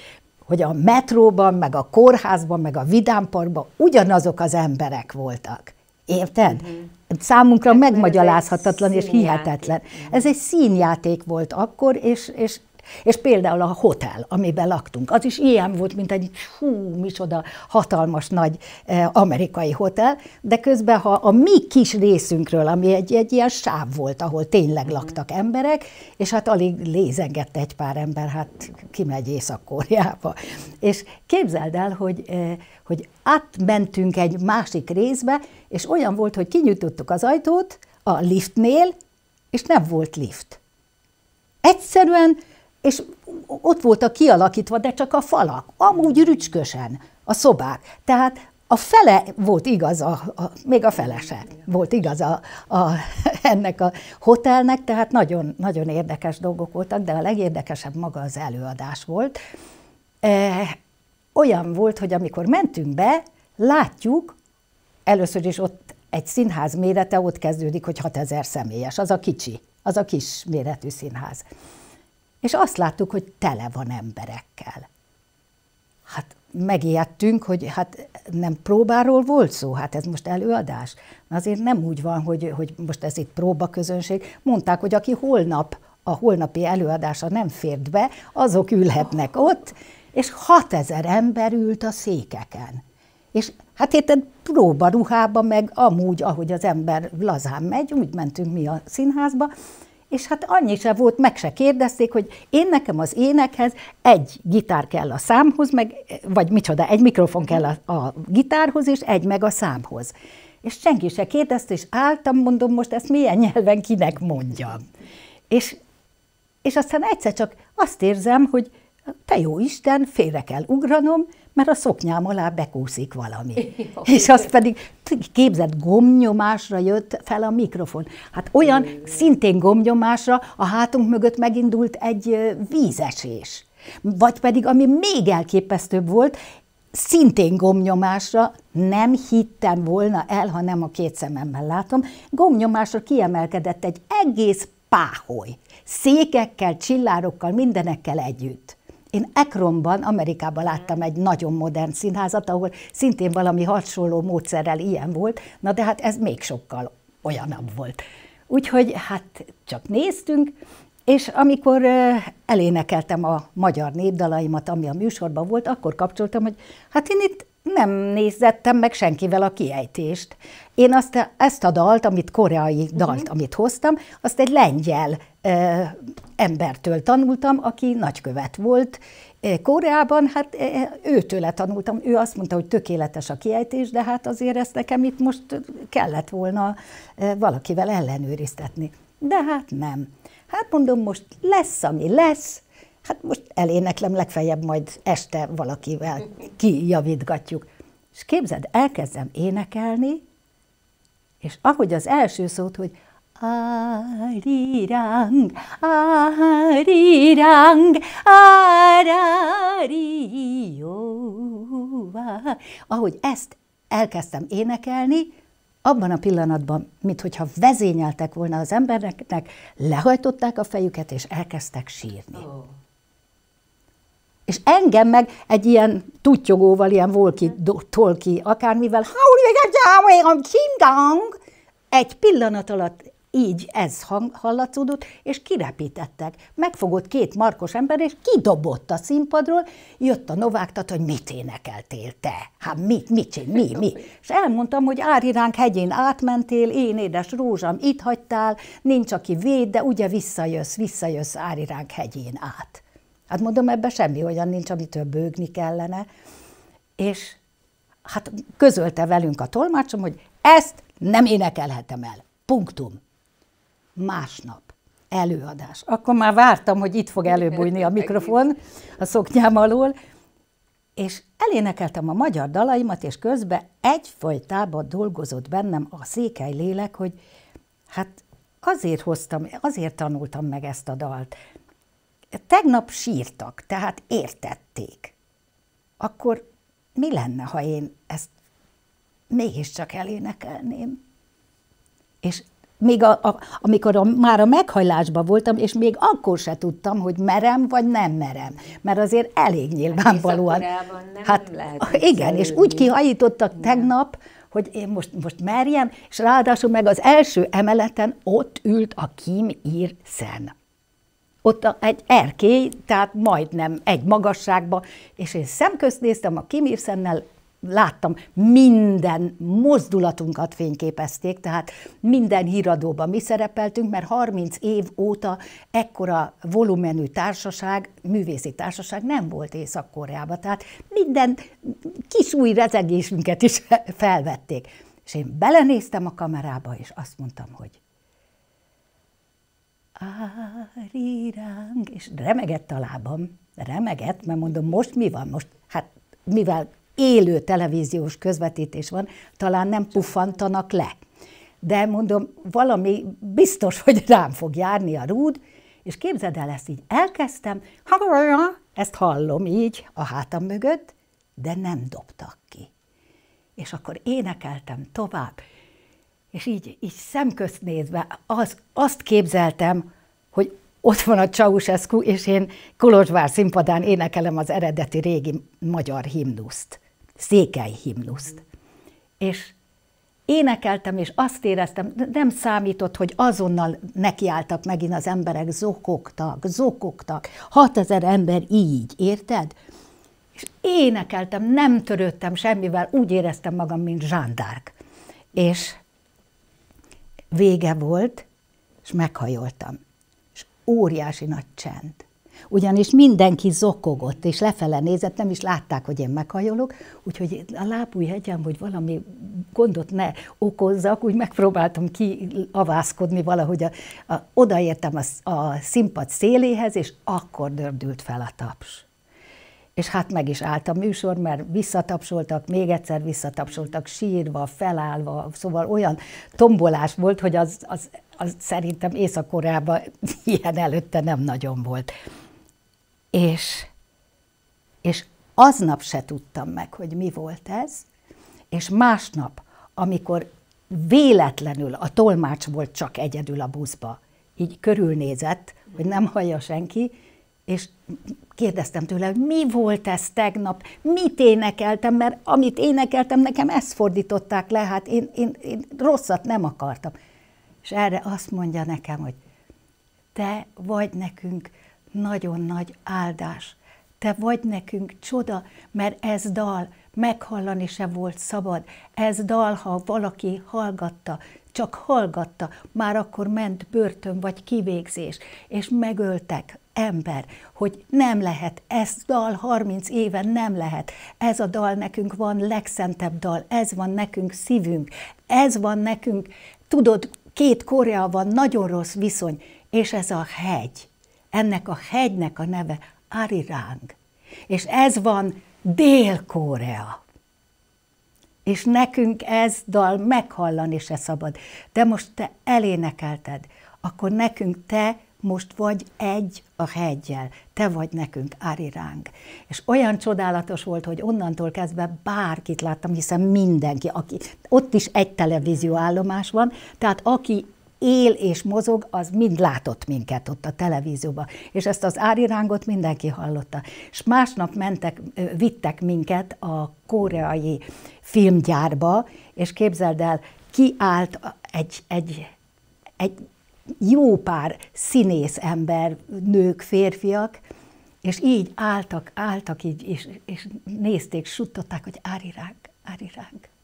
hogy a metróban, meg a kórházban, meg a vidámparkban ugyanazok az emberek voltak. Érted? Mm-hmm. Számunkra hát, megmagyarázhatatlan és hihetetlen. Ez egy színjáték volt akkor, és, és és például a hotel, amiben laktunk, az is ilyen volt, mint egy hú, micsoda hatalmas nagy eh, amerikai hotel, de közben ha a mi kis részünkről, ami egy, egy ilyen sáv volt, ahol tényleg mhm. laktak emberek, és hát alig lézengett egy pár ember, hát kimegy Észak-Koreába. És képzeld el, hogy, eh, hogy átmentünk egy másik részbe, és olyan volt, hogy kinyitottuk az ajtót a liftnél, és nem volt lift. Egyszerűen és ott voltak kialakítva, de csak a falak, amúgy rücskösen, a szobák. Tehát a fele volt igaz, a, a, még a felese volt igaz a, a, ennek a hotelnek, tehát nagyon, nagyon érdekes dolgok voltak, de a legérdekesebb maga az előadás volt. E, olyan volt, hogy amikor mentünk be, látjuk, először is ott egy színház mérete ott kezdődik, hogy 6000 személyes, az a kicsi, az a kis méretű színház és azt láttuk, hogy tele van emberekkel. Hát megijedtünk, hogy hát nem próbáról volt szó, hát ez most előadás. Azért nem úgy van, hogy, hogy most ez itt próbaközönség. Mondták, hogy aki holnap, a holnapi előadása nem fért be, azok ülhetnek ott, és 6000 ember ült a székeken. És hát érted, próbaruhába, meg amúgy, ahogy az ember lazán megy, úgy mentünk mi a színházba, és hát annyi se volt, meg se kérdezték, hogy én nekem az énekhez egy gitár kell a számhoz, meg, vagy micsoda, egy mikrofon kell a, a gitárhoz, és egy meg a számhoz. És senki se kérdezte, és álltam, mondom, most ezt milyen nyelven kinek mondjam. És, és aztán egyszer csak azt érzem, hogy te jó Isten, félre kell ugranom, mert a szoknyám alá bekúszik valami. és az pedig, képzett gomnyomásra jött fel a mikrofon. Hát olyan, szintén gomnyomásra a hátunk mögött megindult egy vízesés. Vagy pedig, ami még elképesztőbb volt, szintén gomnyomásra, nem hittem volna el, ha nem a két szememmel látom, gomnyomásra kiemelkedett egy egész páholy, székekkel, csillárokkal, mindenekkel együtt. Én Ekronban, Amerikában láttam egy nagyon modern színházat, ahol szintén valami hasonló módszerrel ilyen volt, na de hát ez még sokkal olyanabb volt. Úgyhogy hát csak néztünk, és amikor elénekeltem a magyar népdalaimat, ami a műsorban volt, akkor kapcsoltam, hogy hát én itt nem nézettem meg senkivel a kiejtést. Én azt, ezt a dalt, amit koreai dalt, uh-huh. amit hoztam, azt egy lengyel embertől tanultam, aki nagykövet volt, e, Koreában, hát e, e, őtőle tanultam, ő azt mondta, hogy tökéletes a kiejtés, de hát azért ezt nekem itt most kellett volna valakivel ellenőriztetni. De hát nem. Hát mondom, most lesz, ami lesz, hát most eléneklem, legfeljebb majd este valakivel kijavítgatjuk. És képzeld, elkezdem énekelni, és ahogy az első szót, hogy 아리랑 아리랑 아라리요와 ahogy ezt elkezdtem énekelni, abban a pillanatban, mintha vezényeltek volna az embereknek, lehajtották a fejüket, és elkezdtek sírni. És engem meg egy ilyen tutyogóval, ilyen volki, mhm. tolki, akármivel, egy pillanat alatt így ez hallatszódott, és kirepítettek. Megfogott két markos ember, és kidobott a színpadról, jött a Novák Tata, hogy mit énekeltél te? Hát mit, mit csinál? mi, mi? És elmondtam, hogy Áriránk hegyén átmentél, én édes rózsam itt hagytál, nincs aki véd, de ugye visszajössz, visszajössz Áriránk hegyén át. Hát mondom, ebben semmi olyan nincs, amitől bőgni kellene. És hát közölte velünk a tolmácsom, hogy ezt nem énekelhetem el. Punktum másnap előadás. Akkor már vártam, hogy itt fog előbújni a mikrofon a szoknyám alól, és elénekeltem a magyar dalaimat, és közben egyfajtában dolgozott bennem a székely lélek, hogy hát azért hoztam, azért tanultam meg ezt a dalt. Tegnap sírtak, tehát értették. Akkor mi lenne, ha én ezt mégiscsak elénekelném? És még a, a, amikor a, már a meghajlásban voltam, és még akkor se tudtam, hogy merem vagy nem merem, mert azért elég hát nyilvánvalóan. Hát, nem hát lehet ah, igen, és úgy kihajítottak nem. tegnap, hogy én most, most merjem, és ráadásul meg az első emeleten ott ült a Kim Ir Sen. Ott a, egy erkély, tehát majdnem egy magasságba, és én szemközt néztem a Kim Ir Sennel, láttam, minden mozdulatunkat fényképezték, tehát minden híradóban mi szerepeltünk, mert 30 év óta ekkora volumenű társaság, művészi társaság nem volt Észak-Koreában, tehát minden kis új rezegésünket is felvették. És én belenéztem a kamerába, és azt mondtam, hogy áriránk, és remegett a lábam, remegett, mert mondom, most mi van, most, hát mivel élő televíziós közvetítés van, talán nem puffantanak le. De mondom, valami biztos, hogy rám fog járni a rúd, és képzeld el, ezt így elkezdtem, ezt hallom így a hátam mögött, de nem dobtak ki. És akkor énekeltem tovább, és így, így szemközt nézve az, azt képzeltem, hogy ott van a Ceausescu, és én Kolozsvár színpadán énekelem az eredeti régi magyar himnuszt székely himnuszt. És énekeltem, és azt éreztem, nem számított, hogy azonnal nekiálltak megint az emberek, zokogtak, zokogtak, ezer ember így, érted? És énekeltem, nem törődtem semmivel, úgy éreztem magam, mint zsándárk. És vége volt, és meghajoltam. És óriási nagy csend ugyanis mindenki zokogott, és lefele nézett, nem is látták, hogy én meghajolok, úgyhogy a lábújhegyem, hogy valami gondot ne okozzak, úgy megpróbáltam kiavászkodni valahogy. A, a, odaértem a, a színpad széléhez, és akkor dördült fel a taps. És hát meg is állt a műsor, mert visszatapsoltak, még egyszer visszatapsoltak, sírva, felállva, szóval olyan tombolás volt, hogy az, az, az szerintem Észak-Koreában ilyen előtte nem nagyon volt. És, és aznap se tudtam meg, hogy mi volt ez, és másnap, amikor véletlenül a tolmács volt csak egyedül a buszba, így körülnézett, hogy nem hallja senki, és kérdeztem tőle, hogy mi volt ez tegnap, mit énekeltem, mert amit énekeltem, nekem ezt fordították le, hát én, én, én rosszat nem akartam. És erre azt mondja nekem, hogy te vagy nekünk nagyon nagy áldás. Te vagy nekünk csoda, mert ez dal, meghallani se volt szabad. Ez dal, ha valaki hallgatta, csak hallgatta, már akkor ment börtön vagy kivégzés, és megöltek ember, hogy nem lehet, ez dal 30 éven nem lehet, ez a dal nekünk van legszentebb dal, ez van nekünk szívünk, ez van nekünk, tudod, két Korea van, nagyon rossz viszony, és ez a hegy ennek a hegynek a neve Arirang. És ez van Dél-Korea. És nekünk ez dal meghallani se szabad. De most te elénekelted, akkor nekünk te most vagy egy a hegyel, te vagy nekünk Arirang. És olyan csodálatos volt, hogy onnantól kezdve bárkit láttam, hiszen mindenki, aki ott is egy televízióállomás van, tehát aki él és mozog, az mind látott minket ott a televízióban. És ezt az árirángot mindenki hallotta. És másnap mentek, vittek minket a koreai filmgyárba, és képzeld el, kiállt egy, egy, egy jó pár színész ember, nők, férfiak, és így álltak, álltak így, és, és nézték, suttották, hogy áriránk,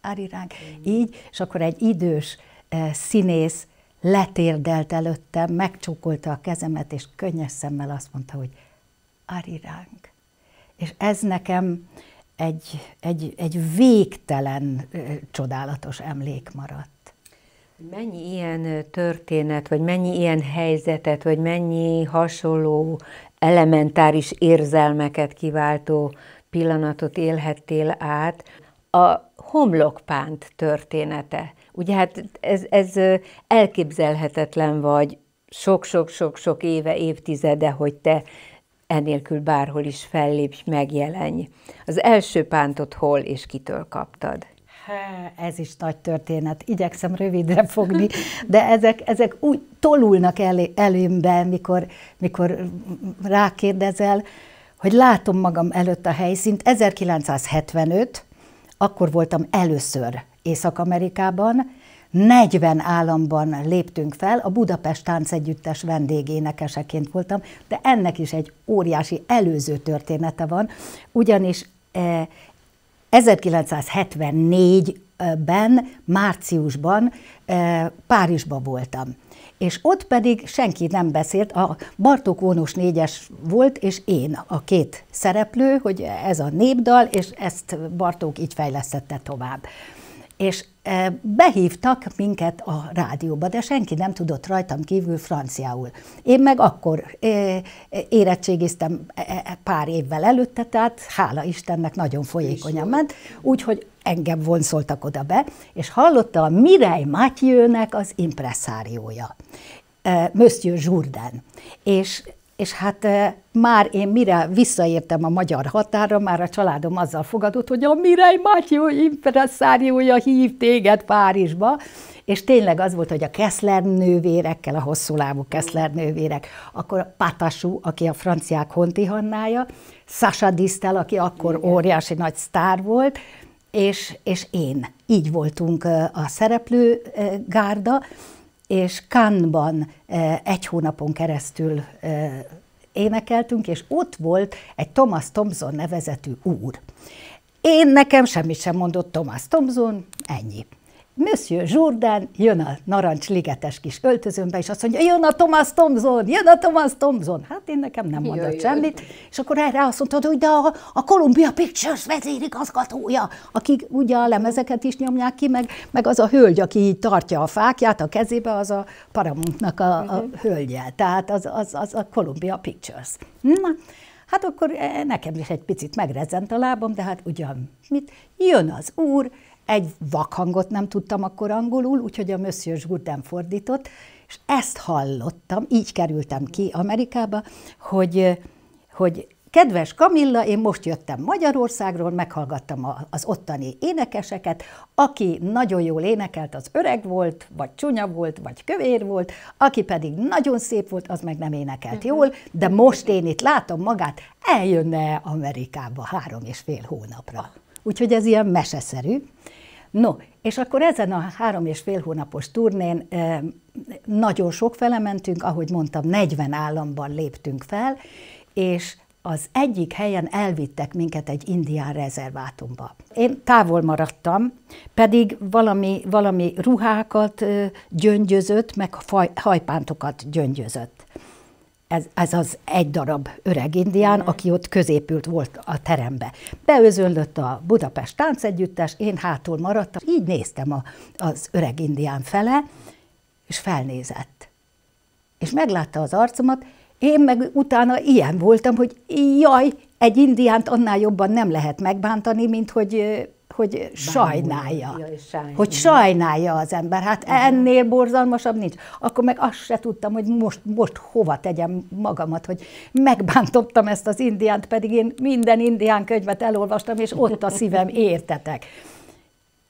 áriránk, mm. így, és akkor egy idős színész letérdelt előtte, megcsókolta a kezemet, és könnyes szemmel azt mondta, hogy ariránk. És ez nekem egy, egy, egy végtelen csodálatos emlék maradt. Mennyi ilyen történet, vagy mennyi ilyen helyzetet, vagy mennyi hasonló elementáris érzelmeket kiváltó pillanatot élhettél át? A homlokpánt története Ugye hát ez, ez elképzelhetetlen vagy sok-sok-sok-sok éve, évtizede, hogy te enélkül bárhol is fellépj, megjelenj. Az első pántot hol és kitől kaptad? Ez is nagy történet. Igyekszem rövidre fogni, de ezek, ezek úgy tolulnak elé, előmbe, mikor, mikor rákérdezel, hogy látom magam előtt a helyszínt. 1975, akkor voltam először Észak-Amerikában, 40 államban léptünk fel, a Budapest Együttes vendégénekeseként voltam, de ennek is egy óriási előző története van, ugyanis 1974-ben, e, márciusban e, Párizsba voltam. És ott pedig senki nem beszélt, a Bartók Vónus négyes volt, és én a két szereplő, hogy ez a népdal, és ezt Bartók így fejlesztette tovább és e, behívtak minket a rádióba, de senki nem tudott rajtam kívül franciául. Én meg akkor e, érettségiztem e, pár évvel előtte, tehát hála Istennek nagyon folyékonyan ment, úgyhogy engem vonszoltak oda be, és hallotta a Mirej Mátyőnek az impresszáriója. Monsieur Jourdain. És és hát eh, már én mire visszaértem a magyar határa, már a családom azzal fogadott, hogy a Mirej Matyó impresszáriója hív téged Párizsba, és tényleg az volt, hogy a Kessler nővérekkel, a hosszú lábú Kessler nővérek, akkor Patasú, aki a franciák Honti Hannája, Sasha Distel, aki akkor Igen. óriási nagy sztár volt, és, és én. Így voltunk eh, a szereplő eh, gárda, és Cannes-ban eh, egy hónapon keresztül eh, énekeltünk, és ott volt egy Thomas Thompson nevezetű úr. Én nekem semmit sem mondott Thomas Thompson, ennyi. Monsieur Jourdain jön a narancsligetes kis öltözőmbe, és azt mondja, jön a Thomas Thompson, jön a Thomas Thompson. Hát én nekem nem mondott jaj, semmit. Jaj. És akkor erre azt mondtad, hogy de a, a Columbia Pictures vezérigazgatója, akik ugye a lemezeket is nyomják ki, meg, meg az a hölgy, aki így tartja a fákját a kezébe, az a Paramountnak a, a mhm. hölgye. Tehát az, az, az a Columbia Pictures. Na, hát akkor e, nekem is egy picit megrezzent a lábam, de hát ugyan mit? Jön az úr, egy vakhangot nem tudtam akkor angolul, úgyhogy a Monsieur Jourdain fordított, és ezt hallottam, így kerültem ki Amerikába, hogy, hogy Kedves Kamilla, én most jöttem Magyarországról, meghallgattam az ottani énekeseket, aki nagyon jól énekelt, az öreg volt, vagy csúnya volt, vagy kövér volt, aki pedig nagyon szép volt, az meg nem énekelt mhm. jól, de most én itt látom magát, eljönne Amerikába három és fél hónapra. Úgyhogy ez ilyen meseszerű. No, és akkor ezen a három és fél hónapos turnén eh, nagyon sok felementünk, ahogy mondtam, 40 államban léptünk fel, és az egyik helyen elvittek minket egy indián rezervátumba. Én távol maradtam, pedig valami, valami ruhákat eh, gyöngyözött, meg hajpántokat gyöngyözött ez, ez az egy darab öreg indián, aki ott középült volt a terembe. Beözönlött a Budapest táncegyüttes, én hátul maradtam, így néztem a, az öreg indián fele, és felnézett. És meglátta az arcomat, én meg utána ilyen voltam, hogy jaj, egy indiánt annál jobban nem lehet megbántani, mint hogy hogy sajnálja, ja, hogy sajnálja az ember. Hát uh ennél borzalmasabb nincs. Akkor meg azt se tudtam, hogy most, most hova tegyem magamat, hogy megbántottam ezt az indiánt, pedig én minden indián könyvet elolvastam, és ott a szívem értetek.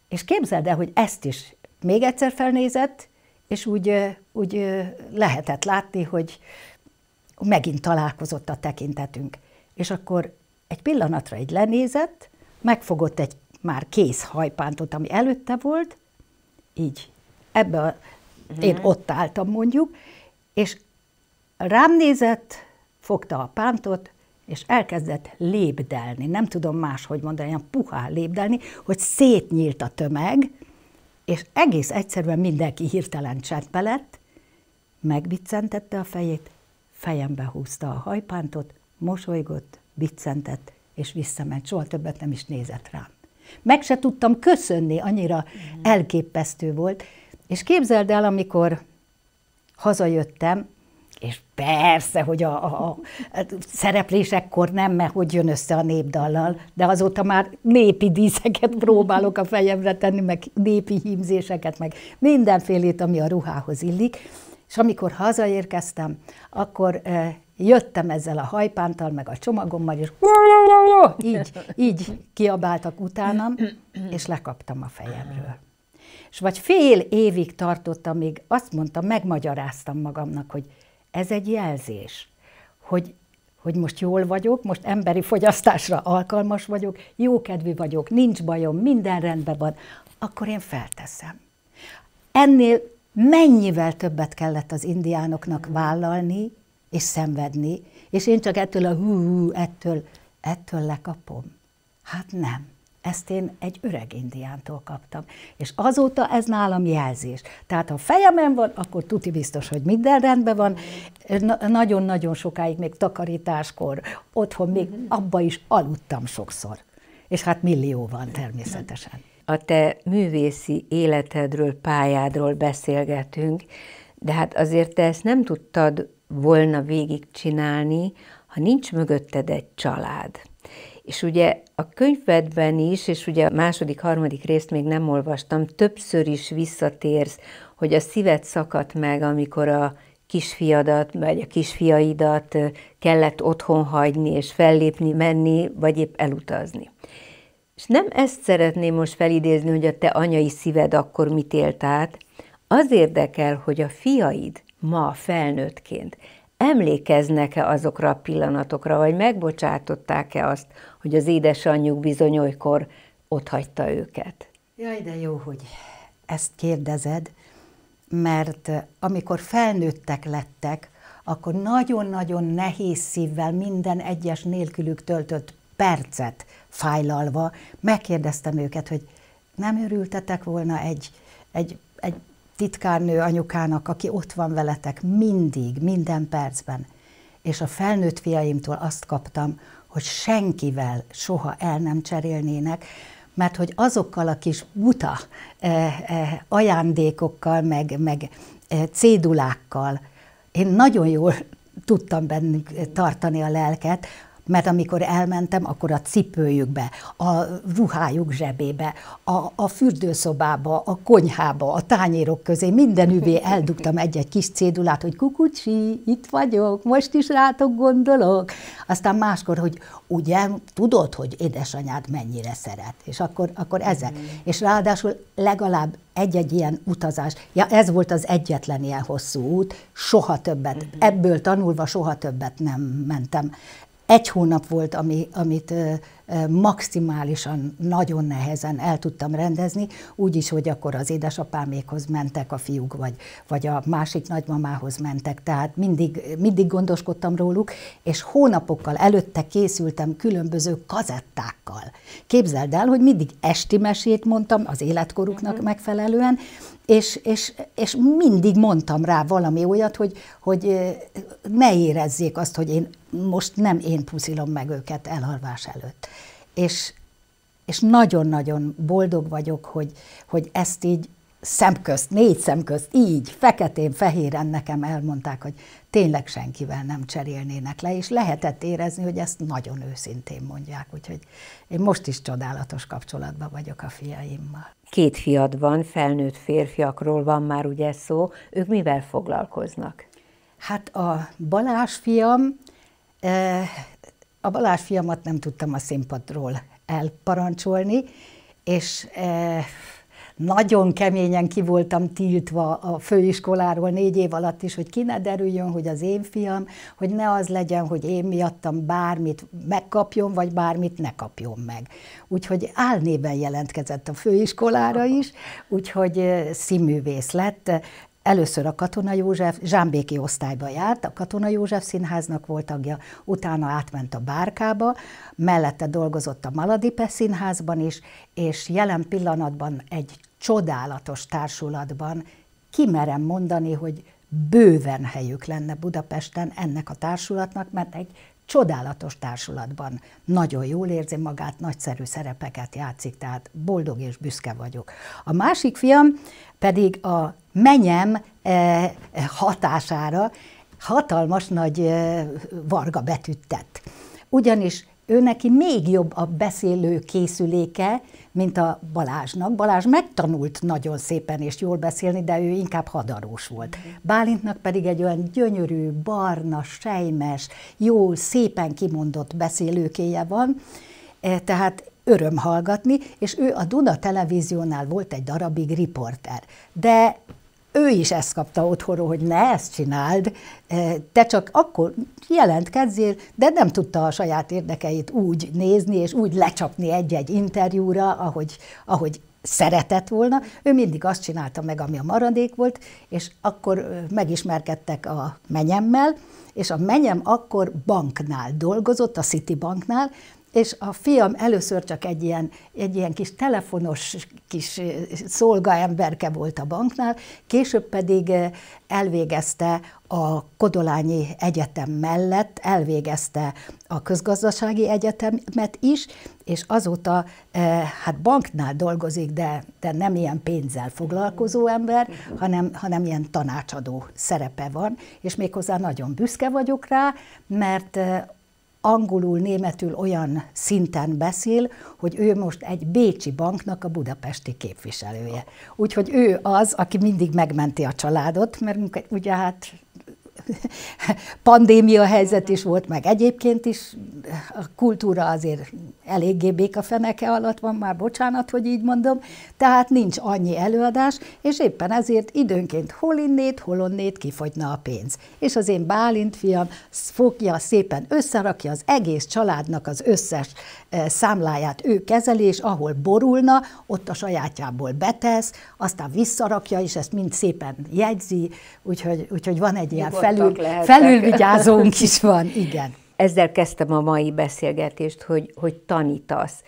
És képzeld el, hogy ezt is még egyszer felnézett, és úgy, úgy lehetett látni, hogy megint találkozott a tekintetünk. És akkor egy pillanatra egy lenézett, megfogott egy már kész hajpántot, ami előtte volt, így ebbe a, uh-huh. én ott álltam mondjuk, és rám nézett, fogta a pántot, és elkezdett lépdelni, nem tudom máshogy mondani, ilyen puhá lépdelni, hogy szétnyílt a tömeg, és egész egyszerűen mindenki hirtelen csendbe lett, megbiccentette a fejét, fejembe húzta a hajpántot, mosolygott, biccentett, és visszament, soha többet nem is nézett rám. Meg se tudtam köszönni, annyira elképesztő volt. És képzeld el, amikor hazajöttem, és persze, hogy a, a, a szereplésekkor nem, mert hogy jön össze a népdallal, de azóta már népi díszeket próbálok a fejemre tenni, meg népi hímzéseket, meg mindenfélét, ami a ruhához illik. És amikor hazaérkeztem, akkor eh, jöttem ezzel a hajpántal, meg a csomagommal, és így, így kiabáltak utánam, és lekaptam a fejemről. És vagy fél évig tartottam, még azt mondtam, megmagyaráztam magamnak, hogy ez egy jelzés, hogy, hogy most jól vagyok, most emberi fogyasztásra alkalmas vagyok, jókedvű vagyok, nincs bajom, minden rendben van, akkor én felteszem. Ennél mennyivel többet kellett az indiánoknak vállalni, és szenvedni, és én csak ettől a hú, hú ettől, ettől lekapom. Hát nem. Ezt én egy öreg indiántól kaptam. És azóta ez nálam jelzés. Tehát ha fejemen van, akkor tuti biztos, hogy minden rendben van. Nagyon-nagyon sokáig, még takarításkor, otthon még mhm. abba is aludtam sokszor. És hát millió van természetesen. A te művészi életedről, pályádról beszélgetünk, de hát azért te ezt nem tudtad volna végigcsinálni, ha nincs mögötted egy család. És ugye a könyvedben is, és ugye a második, harmadik részt még nem olvastam, többször is visszatérsz, hogy a szíved szakadt meg, amikor a kisfiadat, vagy a kisfiaidat kellett otthon hagyni, és fellépni, menni, vagy épp elutazni. És nem ezt szeretném most felidézni, hogy a te anyai szíved akkor mit élt át, az érdekel, hogy a fiaid ma felnőttként emlékeznek-e azokra a pillanatokra, vagy megbocsátották-e azt, hogy az édesanyjuk bizonykor ott hagyta őket? Jaj, de jó, hogy ezt kérdezed, mert eh, amikor felnőttek lettek, akkor nagyon-nagyon nehéz szívvel minden egyes nélkülük töltött percet fájlalva megkérdeztem őket, hogy nem örültetek volna egy, egy, egy titkárnő anyukának, aki ott van veletek mindig, minden percben. És a felnőtt fiaimtól azt kaptam, hogy senkivel soha el nem cserélnének, mert hogy azokkal a kis buta eh, eh, ajándékokkal, meg, meg eh, cédulákkal, én nagyon jól tudtam bennük tartani a lelket, mert amikor elmentem, akkor a cipőjükbe, a ruhájuk zsebébe, a, a fürdőszobába, a konyhába, a tányérok közé, minden üvé eldugtam egy-egy kis cédulát, hogy kukucsi, itt vagyok, most is rátok gondolok. Aztán máskor, hogy ugye, tudod, hogy édesanyád mennyire szeret, és akkor, akkor ezek. Mm. És ráadásul legalább egy-egy ilyen utazás. Ja, ez volt az egyetlen ilyen hosszú út, soha többet, uh-huh. ebből tanulva soha többet nem mentem egy hónap volt, ami, amit maximálisan nagyon nehezen el tudtam rendezni, úgy is, hogy akkor az édesapámékhoz mentek a fiúk, vagy, vagy a másik nagymamához mentek, tehát mindig, mindig gondoskodtam róluk, és hónapokkal előtte készültem különböző kazettákkal. Képzeld el, hogy mindig esti mesét mondtam az életkoruknak mhm. megfelelően, és, és, és mindig mondtam rá valami olyat, hogy, hogy ne érezzék azt, hogy én most nem én puszilom meg őket elhalvás előtt. És, és nagyon-nagyon boldog vagyok, hogy, hogy ezt így szemközt, négy szemközt, így, feketén, fehéren nekem elmondták, hogy tényleg senkivel nem cserélnének le, és lehetett érezni, hogy ezt nagyon őszintén mondják, úgyhogy én most is csodálatos kapcsolatban vagyok a fiaimmal. Két fiad van, felnőtt férfiakról van már ugye szó, ők mivel foglalkoznak? Hát a Balázs fiam, eh, a Balázs fiamat nem tudtam a színpadról elparancsolni, és eh, nagyon keményen ki voltam tiltva a főiskoláról négy év alatt is, hogy ki ne derüljön, hogy az én fiam, hogy ne az legyen, hogy én miattam bármit megkapjon, vagy bármit ne kapjon meg. Úgyhogy álnében jelentkezett a főiskolára is, úgyhogy színművész lett, Először a Katona József, Zsámbéki osztályba járt, a Katona József Színháznak volt tagja, utána átment a Bárkába, mellette dolgozott a Maladipe Színházban is, és jelen pillanatban egy csodálatos társulatban kimerem mondani, hogy bőven helyük lenne Budapesten ennek a társulatnak, mert egy csodálatos társulatban nagyon jól érzi magát, nagyszerű szerepeket játszik, tehát boldog és büszke vagyok. A másik fiam pedig a menyem eh, hatására hatalmas nagy eh, varga betűt tett. Ugyanis ő neki még jobb a beszélő készüléke, mint a Balázsnak. Balázs megtanult nagyon szépen és jól beszélni, de ő inkább hadarós volt. Bálintnak pedig egy olyan gyönyörű, barna, sejmes, jól, szépen kimondott beszélőkéje van, e, tehát öröm hallgatni, és ő a Duna televíziónál volt egy darabig riporter. De ő is ezt kapta otthonról, hogy ne ezt csináld, e, te csak akkor jelentkezzél, de nem tudta a saját érdekeit úgy nézni, és úgy lecsapni egy-egy interjúra, ahogy, ahogy szeretett volna. Ő mindig azt csinálta meg, ami a maradék volt, és akkor megismerkedtek a menyemmel, és a menyem akkor banknál dolgozott, a City Banknál, és a fiam először csak egy ilyen, egy ilyen kis telefonos kis eh, szolgaemberke volt a banknál, később pedig eh, elvégezte a Kodolányi Egyetem mellett, elvégezte a közgazdasági egyetemet is, és azóta eh, hát banknál dolgozik, de, de nem ilyen pénzzel foglalkozó ember, hanem, hanem ilyen tanácsadó szerepe van, és méghozzá nagyon büszke vagyok rá, mert angolul, németül olyan szinten beszél, hogy ő most egy bécsi banknak a budapesti képviselője. Úgyhogy ő az, aki mindig megmenti a családot, mert ugye hát pandémia helyzet is volt, meg egyébként is a kultúra azért eléggé feneke alatt van, már bocsánat, hogy így mondom, tehát nincs annyi előadás, és éppen ezért időnként hol innét, hol onnét kifogyna a pénz. És az én Bálint fiam fogja szépen összerakja az egész családnak az összes eh, számláját ő kezeli, és ahol borulna, ott a sajátjából betesz, aztán visszarakja, és ezt mind szépen jegyzi, úgyhogy, úgyhogy van egy ilyen Nyugodt felül, felülvigyázónk is van, igen. Ezzel kezdtem a mai beszélgetést, hogy, hogy tanítasz.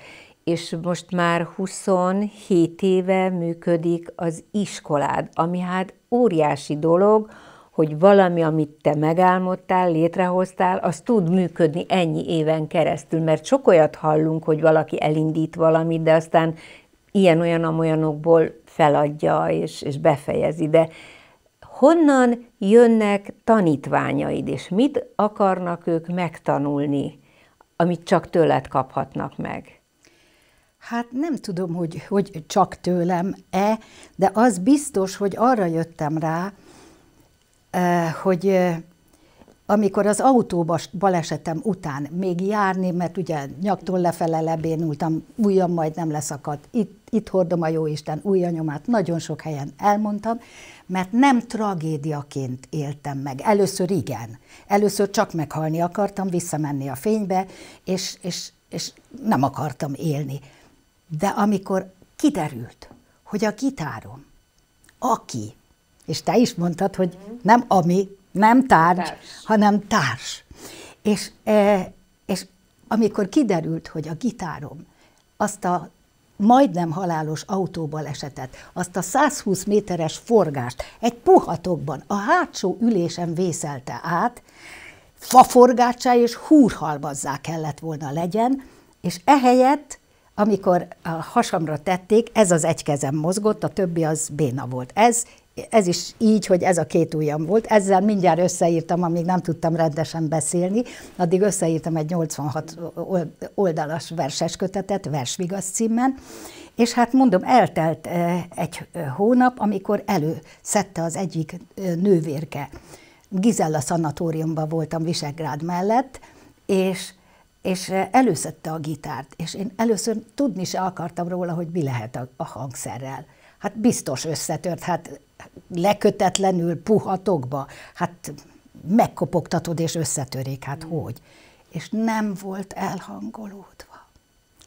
És most már 27 éve működik az iskolád, ami hát óriási dolog, hogy valami, amit te megálmodtál, létrehoztál, az tud működni ennyi éven keresztül, mert sok olyat hallunk, hogy valaki elindít valamit, de aztán ilyen-olyan-amolyanokból feladja és, és befejezi. De honnan jönnek tanítványaid, és mit akarnak ők megtanulni, amit csak tőled kaphatnak meg? Hát nem tudom, hogy, hogy csak tőlem-e, de az biztos, hogy arra jöttem rá, eh, hogy eh, amikor az autóba balesetem után még járni, mert ugye nyaktól lefele lebénultam, ujjam majd nem leszakadt, itt, itt hordom a jó isten ujjanyomát, nagyon sok helyen elmondtam, mert nem tragédiaként éltem meg. Először igen. Először csak meghalni akartam, visszamenni a fénybe, és, és, és nem akartam élni. De amikor kiderült, hogy a gitárom, aki, és te is mondtad, hogy mhm. nem ami, nem tárgy, társ. hanem társ. És, eh, és amikor kiderült, hogy a gitárom azt a majdnem halálos autóbalesetet, azt a 120 méteres forgást egy puhatokban a hátsó ülésen vészelte át, faforgácsá és húrhalmazzá kellett volna legyen, és ehelyett, amikor a hasamra tették, ez az egy kezem mozgott, a többi az béna volt. Ez ez is így, hogy ez a két ujjam volt. Ezzel mindjárt összeírtam, amíg nem tudtam rendesen beszélni, addig összeírtam egy 86 oldalas verses kötetet, Versvigasz címmen, és hát mondom, eltelt eh, egy eh, hónap, amikor előszedte az egyik eh, nővérke. Gizella szanatóriumban voltam Visegrád mellett, és és előszedte a gitárt, és én először tudni se akartam róla, hogy mi lehet a, a hangszerrel. Hát biztos összetört, hát lekötetlenül puhatokba, hát megkopogtatod és összetörik, hát mm. hogy? És nem volt elhangolódva.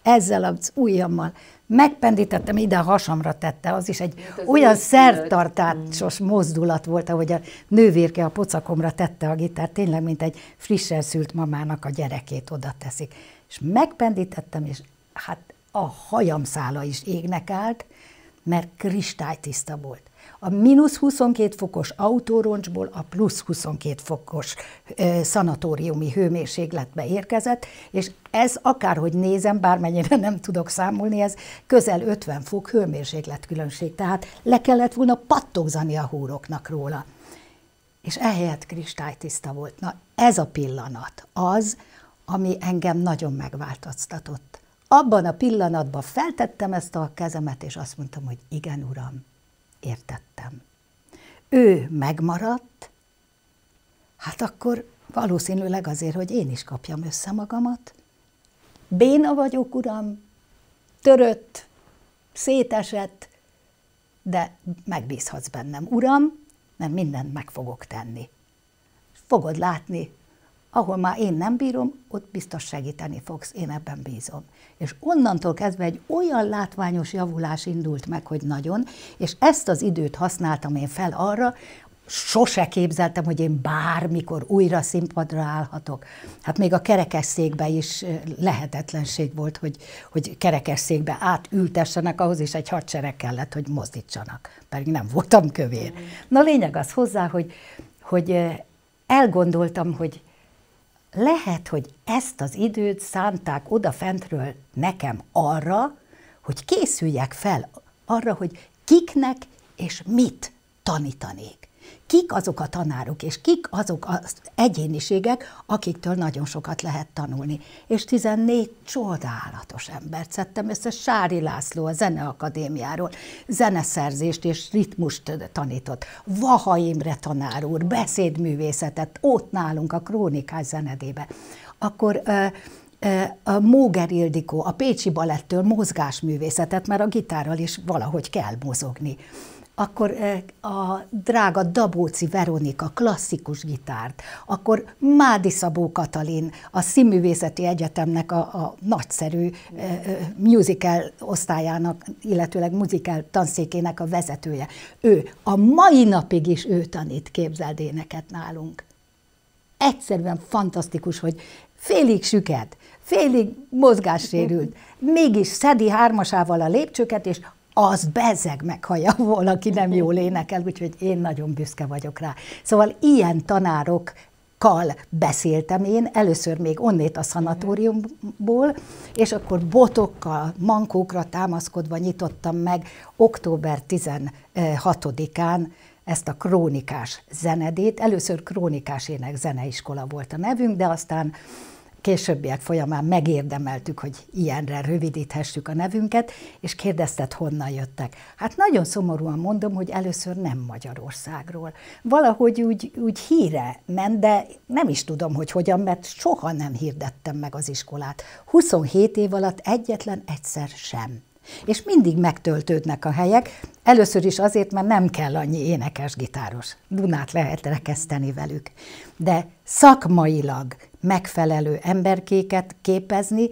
Ezzel az ujjammal megpendítettem, ide a hasamra tette, az is egy hát az olyan szertartásos mm. mozdulat volt, ahogy a nővérke a pocakomra tette a gitárt, tényleg, mint egy frissen szült mamának a gyerekét oda teszik. És megpendítettem, és hát a hajam szála is égnek állt, mert kristálytiszta volt a mínusz 22 fokos autóroncsból a plusz 22 fokos szanatóriumi hőmérsékletbe érkezett, és ez akárhogy nézem, bármennyire nem tudok számolni, ez közel 50 fok hőmérséklet különbség, tehát le kellett volna pattogzani a húroknak róla. És ehelyett kristálytiszta volt. Na ez a pillanat az, ami engem nagyon megváltoztatott. Abban a pillanatban feltettem ezt a kezemet, és azt mondtam, hogy igen, uram, értettem. Ő megmaradt, hát akkor valószínűleg azért, hogy én is kapjam össze magamat. Béna vagyok, uram, törött, szétesett, de megbízhatsz bennem, uram, mert mindent meg fogok tenni. Fogod látni, ahol már én nem bírom, ott biztos segíteni fogsz, én ebben bízom. És onnantól kezdve egy olyan látványos javulás indult meg, hogy nagyon, és ezt az időt használtam én fel arra, sose képzeltem, hogy én bármikor újra színpadra állhatok. Hát még a kerekesszékbe is lehetetlenség volt, hogy, hogy kerekesszékbe átültessenek, ahhoz is egy hadsereg kellett, hogy mozdítsanak, pedig nem voltam kövér. Mm. Na lényeg az hozzá, hogy, hogy elgondoltam, hogy lehet, hogy ezt az időt szánták oda fentről nekem arra, hogy készüljek fel arra, hogy kiknek és mit tanítanék. Kik azok a tanárok, és kik azok az egyéniségek, akiktől nagyon sokat lehet tanulni. És 14 csodálatos embert szedtem össze, Sári László a Zeneakadémiáról, zeneszerzést és ritmust tanított, Vaha Imre tanár úr, beszédművészetet, ott nálunk a Krónikás zenedébe. Akkor a Móger Ildikó, a Pécsi Balettől mozgásművészetet, mert a gitárral is valahogy kell mozogni akkor a drága Dabóci Veronika klasszikus gitárt, akkor Mádi Szabó Katalin a Színművészeti Egyetemnek a, a nagyszerű uh, musical osztályának, illetőleg musical tanszékének a vezetője. Ő a mai napig is ő tanít képzeld éneket nálunk. Egyszerűen fantasztikus, hogy félig süket, félig mozgássérült, mégis szedi hármasával a lépcsőket, és az bezeg meg, ha aki nem jól énekel, úgyhogy én nagyon büszke vagyok rá. Szóval ilyen tanárok kal beszéltem én, először még onnét a szanatóriumból, és akkor botokkal, mankókra támaszkodva nyitottam meg október 16-án ezt a krónikás zenedét. Először krónikás ének zeneiskola volt a nevünk, de aztán későbbiek folyamán megérdemeltük, hogy ilyenre rövidíthessük a nevünket, és kérdezted, honnan jöttek. Hát nagyon szomorúan mondom, hogy először nem Magyarországról. Valahogy úgy, úgy híre ment, de nem is tudom, hogy hogyan, mert soha nem hirdettem meg az iskolát. 27 év alatt egyetlen egyszer sem. És mindig megtöltődnek a helyek, először is azért, mert nem kell annyi énekes-gitáros. Dunát lehet rekeszteni velük. De szakmailag megfelelő emberkéket képezni,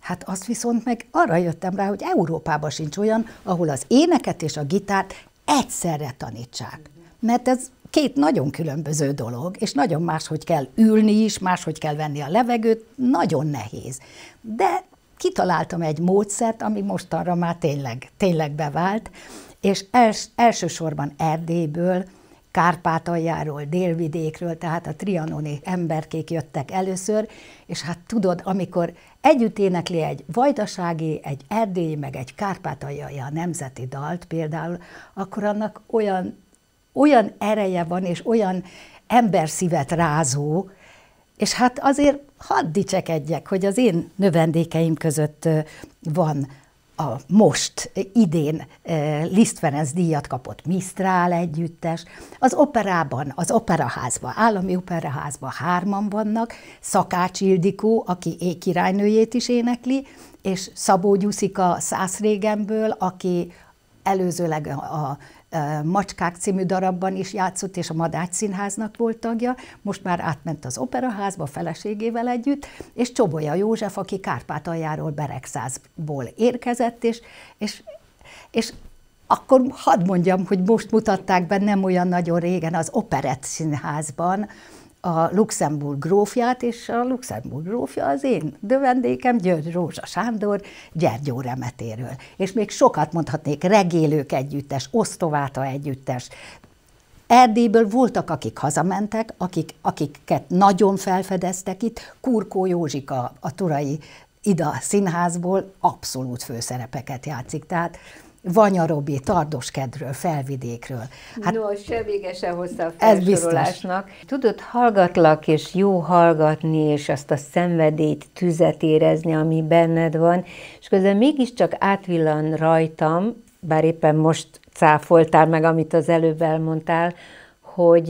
Hát azt viszont meg arra jöttem rá, hogy Európában sincs olyan, ahol az éneket és a gitárt egyszerre tanítsák. Mert ez két nagyon különböző dolog, és nagyon máshogy kell ülni is, máshogy kell venni a levegőt, nagyon nehéz. De kitaláltam egy módszert, ami mostanra már tényleg, tényleg bevált, és els, elsősorban Erdélyből Kárpátaljáról, délvidékről, tehát a trianoni emberkék jöttek először, és hát tudod, amikor együtt énekli egy vajdasági, egy erdélyi, meg egy kárpátaljai a nemzeti dalt például, akkor annak olyan, olyan ereje van, és olyan emberszívet rázó, és hát azért hadd dicsekedjek, hogy az én növendékeim között van a most idén eh, Liszt Ferenc díjat kapott Misztrál együttes, az operában, az operaházban, állami operaházban hárman vannak, Szakács Ildikó, aki ékirálynőjét is énekli, és Szabó Gyuszika Szászrégenből, aki előzőleg a Macskák című darabban is játszott, és a Madács Színháznak volt tagja, most már átment az operaházba a feleségével együtt, és Csobolya József, aki Kárpátaljáról, Beregszázból érkezett, és, és, és akkor hadd mondjam, hogy most mutatták be nem olyan nagyon régen az Operett Színházban, a Luxemburg grófját, és a Luxemburg grófja az én dövendékem, György Rózsa Sándor, Gyergyó remetéről. És még sokat mondhatnék, regélők együttes, osztováta együttes, Erdélyből voltak, akik hazamentek, akik, akiket nagyon felfedeztek itt. Kurkó Józsika, a Turai Ida színházból abszolút főszerepeket játszik. Tehát Vanya Robi, Tardoskedről, Felvidékről. Hát, no, se vége se hozzá a felsorolásnak. Tudod, hallgatlak, és jó hallgatni, és azt a szenvedélyt, tüzet érezni, ami benned van, és közben mégiscsak átvillan rajtam, bár éppen most cáfoltál meg, amit az előbb elmondtál, hogy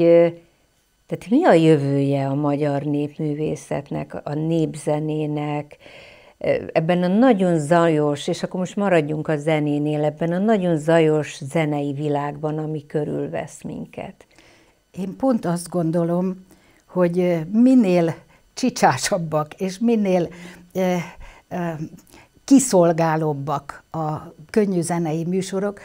tehát mi a jövője a magyar népművészetnek, a népzenének, ebben a nagyon zajos, és akkor most maradjunk a zenénél, ebben a nagyon zajos zenei világban, ami körülvesz minket. Én pont azt gondolom, hogy minél csicsásabbak, és minél eh, eh, kiszolgálóbbak a könnyű zenei műsorok,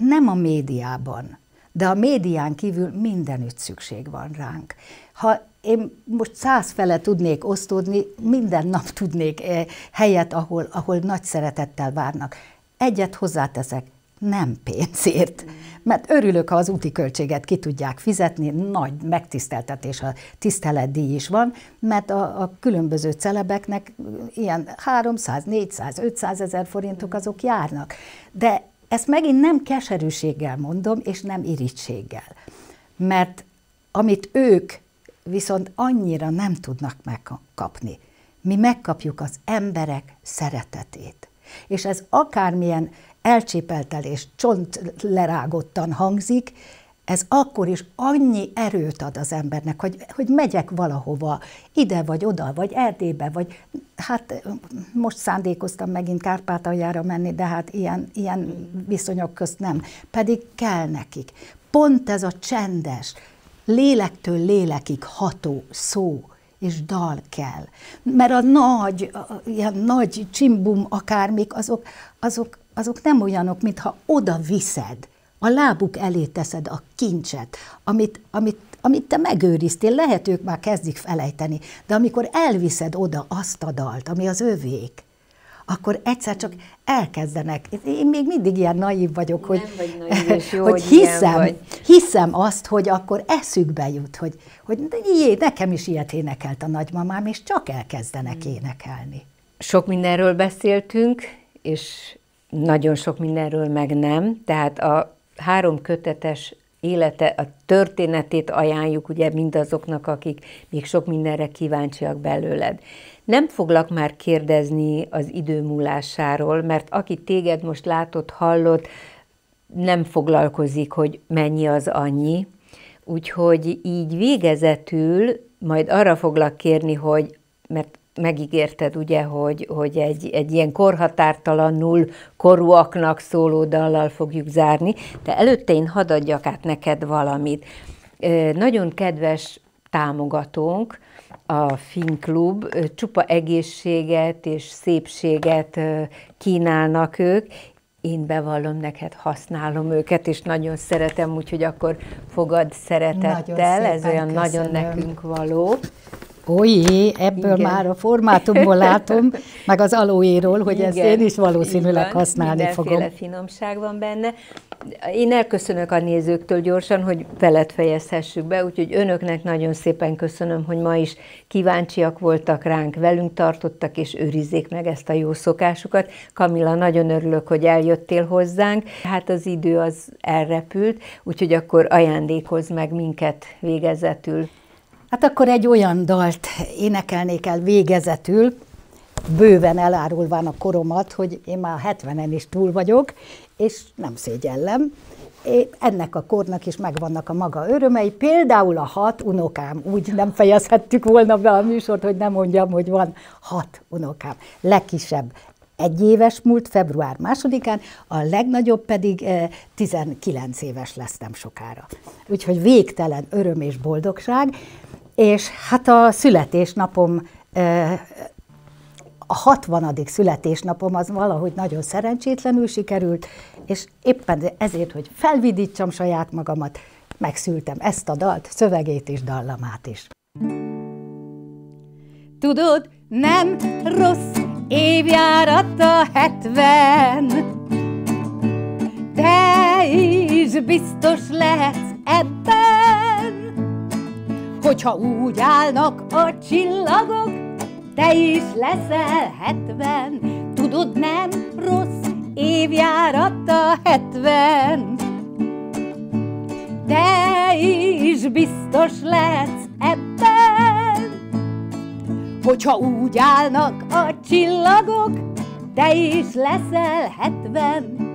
nem a médiában, de a médián kívül mindenütt szükség van ránk. Ha én most száz fele tudnék osztódni, minden nap tudnék eh, helyet, ahol, ahol nagy szeretettel várnak. Egyet hozzáteszek, nem pénzért. Mert örülök, ha az úti költséget ki tudják fizetni, nagy megtiszteltetés, a tiszteletdíj is van, mert a, a különböző celebeknek ilyen 300, 400, 500 ezer forintok azok járnak. De ezt megint nem keserűséggel mondom, és nem irítséggel. Mert amit ők viszont annyira nem tudnak megkapni. Mi megkapjuk az emberek szeretetét. És ez akármilyen csont csontlerágottan hangzik, ez akkor is annyi erőt ad az embernek, hogy, hogy megyek valahova, ide vagy oda, vagy Erdélybe, vagy hát most szándékoztam megint Kárpátaljára menni, de hát ilyen, ilyen viszonyok közt nem. Pedig kell nekik. Pont ez a csendes, lélektől lélekig ható szó és dal kell. Mert a nagy, a, ilyen nagy csimbum akármik, azok, azok, azok nem olyanok, mintha oda viszed, a lábuk elé teszed a kincset, amit, amit amit te megőriztél, lehet ők már kezdik felejteni, de amikor elviszed oda azt a dalt, ami az övék, akkor egyszer csak elkezdenek. Én még mindig ilyen naív vagyok, hogy, Nem vagy naív, jó, hogy, hogy hiszem, vagy. hiszem azt, hogy akkor eszükbe jut, hogy, hogy jé, nekem is ilyet énekelt a nagymamám, és csak elkezdenek hmm. énekelni. Sok mindenről beszéltünk, és nagyon sok mindenről meg nem, tehát a három kötetes élete, a történetét ajánljuk ugye mindazoknak, akik még sok mindenre kíváncsiak belőled. Nem foglak már kérdezni az idő múlásáról, mert aki téged most látott, hallott, nem foglalkozik, hogy mennyi az annyi. Úgyhogy így végezetül majd arra foglak kérni, hogy, mert megígérted ugye, hogy, hogy egy, egy ilyen korhatártalanul korúaknak szóló dallal fogjuk zárni, de előtte én hadd adjak át neked valamit. Nagyon kedves támogatónk, a Finklub, csupa egészséget és szépséget kínálnak ők, én bevallom neked, használom őket, és nagyon szeretem, úgyhogy akkor fogad szeretettel, ez olyan köszönöm. nagyon nekünk való. Ojé, ebből Igen. már a formátumból látom, meg az alóéról, hogy Igen. ezt én is valószínűleg Igen. használni Mindenféle fogom. finomság van benne. Én elköszönök a nézőktől gyorsan, hogy veled fejezhessük be, úgyhogy önöknek nagyon szépen köszönöm, hogy ma is kíváncsiak voltak ránk, velünk tartottak, és őrizzék meg ezt a jó szokásukat. Kamilla, nagyon örülök, hogy eljöttél hozzánk. Hát az idő az elrepült, úgyhogy akkor ajándékozz meg minket végezetül. Hát akkor egy olyan dalt énekelnék el végezetül, bőven elárulván a koromat, hogy én már 70-en is túl vagyok, és nem szégyellem. Én ennek a kornak is megvannak a maga örömei. Például a hat unokám, úgy nem fejezhettük volna be a műsort, hogy nem mondjam, hogy van hat unokám. Legkisebb egy éves múlt február másodikán, a legnagyobb pedig eh, 19 éves lesz nem sokára. Úgyhogy végtelen öröm és boldogság, és hát a születésnapom a 60. születésnapom az valahogy nagyon szerencsétlenül sikerült, és éppen ezért, hogy felvidítsam saját magamat, megszültem ezt a dalt, szövegét és dallamát is. Tudod, nem rossz évjárat a hetven, te is biztos lehetsz ebben. Hogyha úgy állnak a csillagok, te is leszel hetven. Tudod, nem rossz a hetven. Te is biztos lesz ebben, hogyha úgy állnak a csillagok, te is leszel hetven.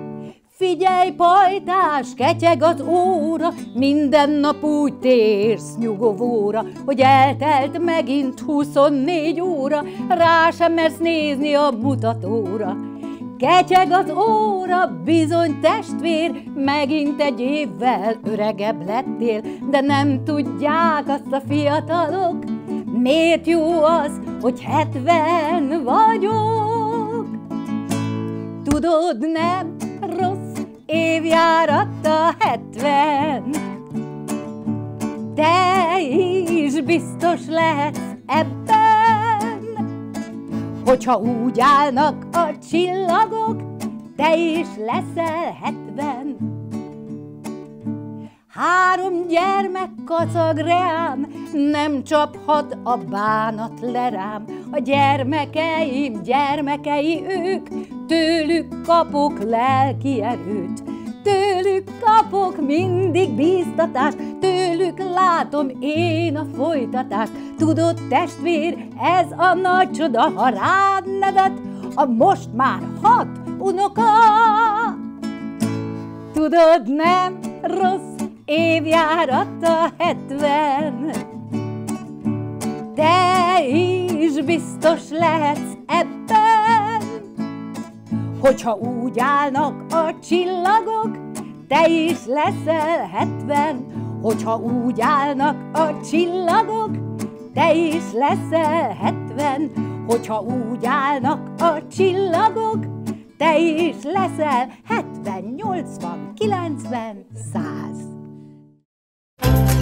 Figyelj, pajtás, ketyeg az óra, minden nap úgy térsz nyugovóra, hogy eltelt megint 24 óra, rá sem mersz nézni a mutatóra. Ketyeg az óra, bizony testvér, megint egy évvel öregebb lettél, de nem tudják azt a fiatalok, miért jó az, hogy hetven vagyok. Tudod, nem évjáratta hetven. Te is biztos lehetsz ebben, hogyha úgy állnak a csillagok, te is leszel hetven. Három gyermek kacag reám, nem csaphat a bánat lerám. A gyermekeim, gyermekei ők, tőlük kapok lelki erőt. Tőlük kapok mindig bíztatást, tőlük látom én a folytatást. Tudod testvér, ez a nagy csoda, ha rád nevet, a most már hat unoka. Tudod, nem rossz évjárata hetven. Te is biztos lehetsz ebben, hogyha úgy állnak a csillagok, te is leszel hetven, hogyha úgy állnak a csillagok, te is leszel hetven, hogyha úgy állnak a csillagok, te is leszel hetven nyolcvan kilencven száz.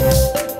Thank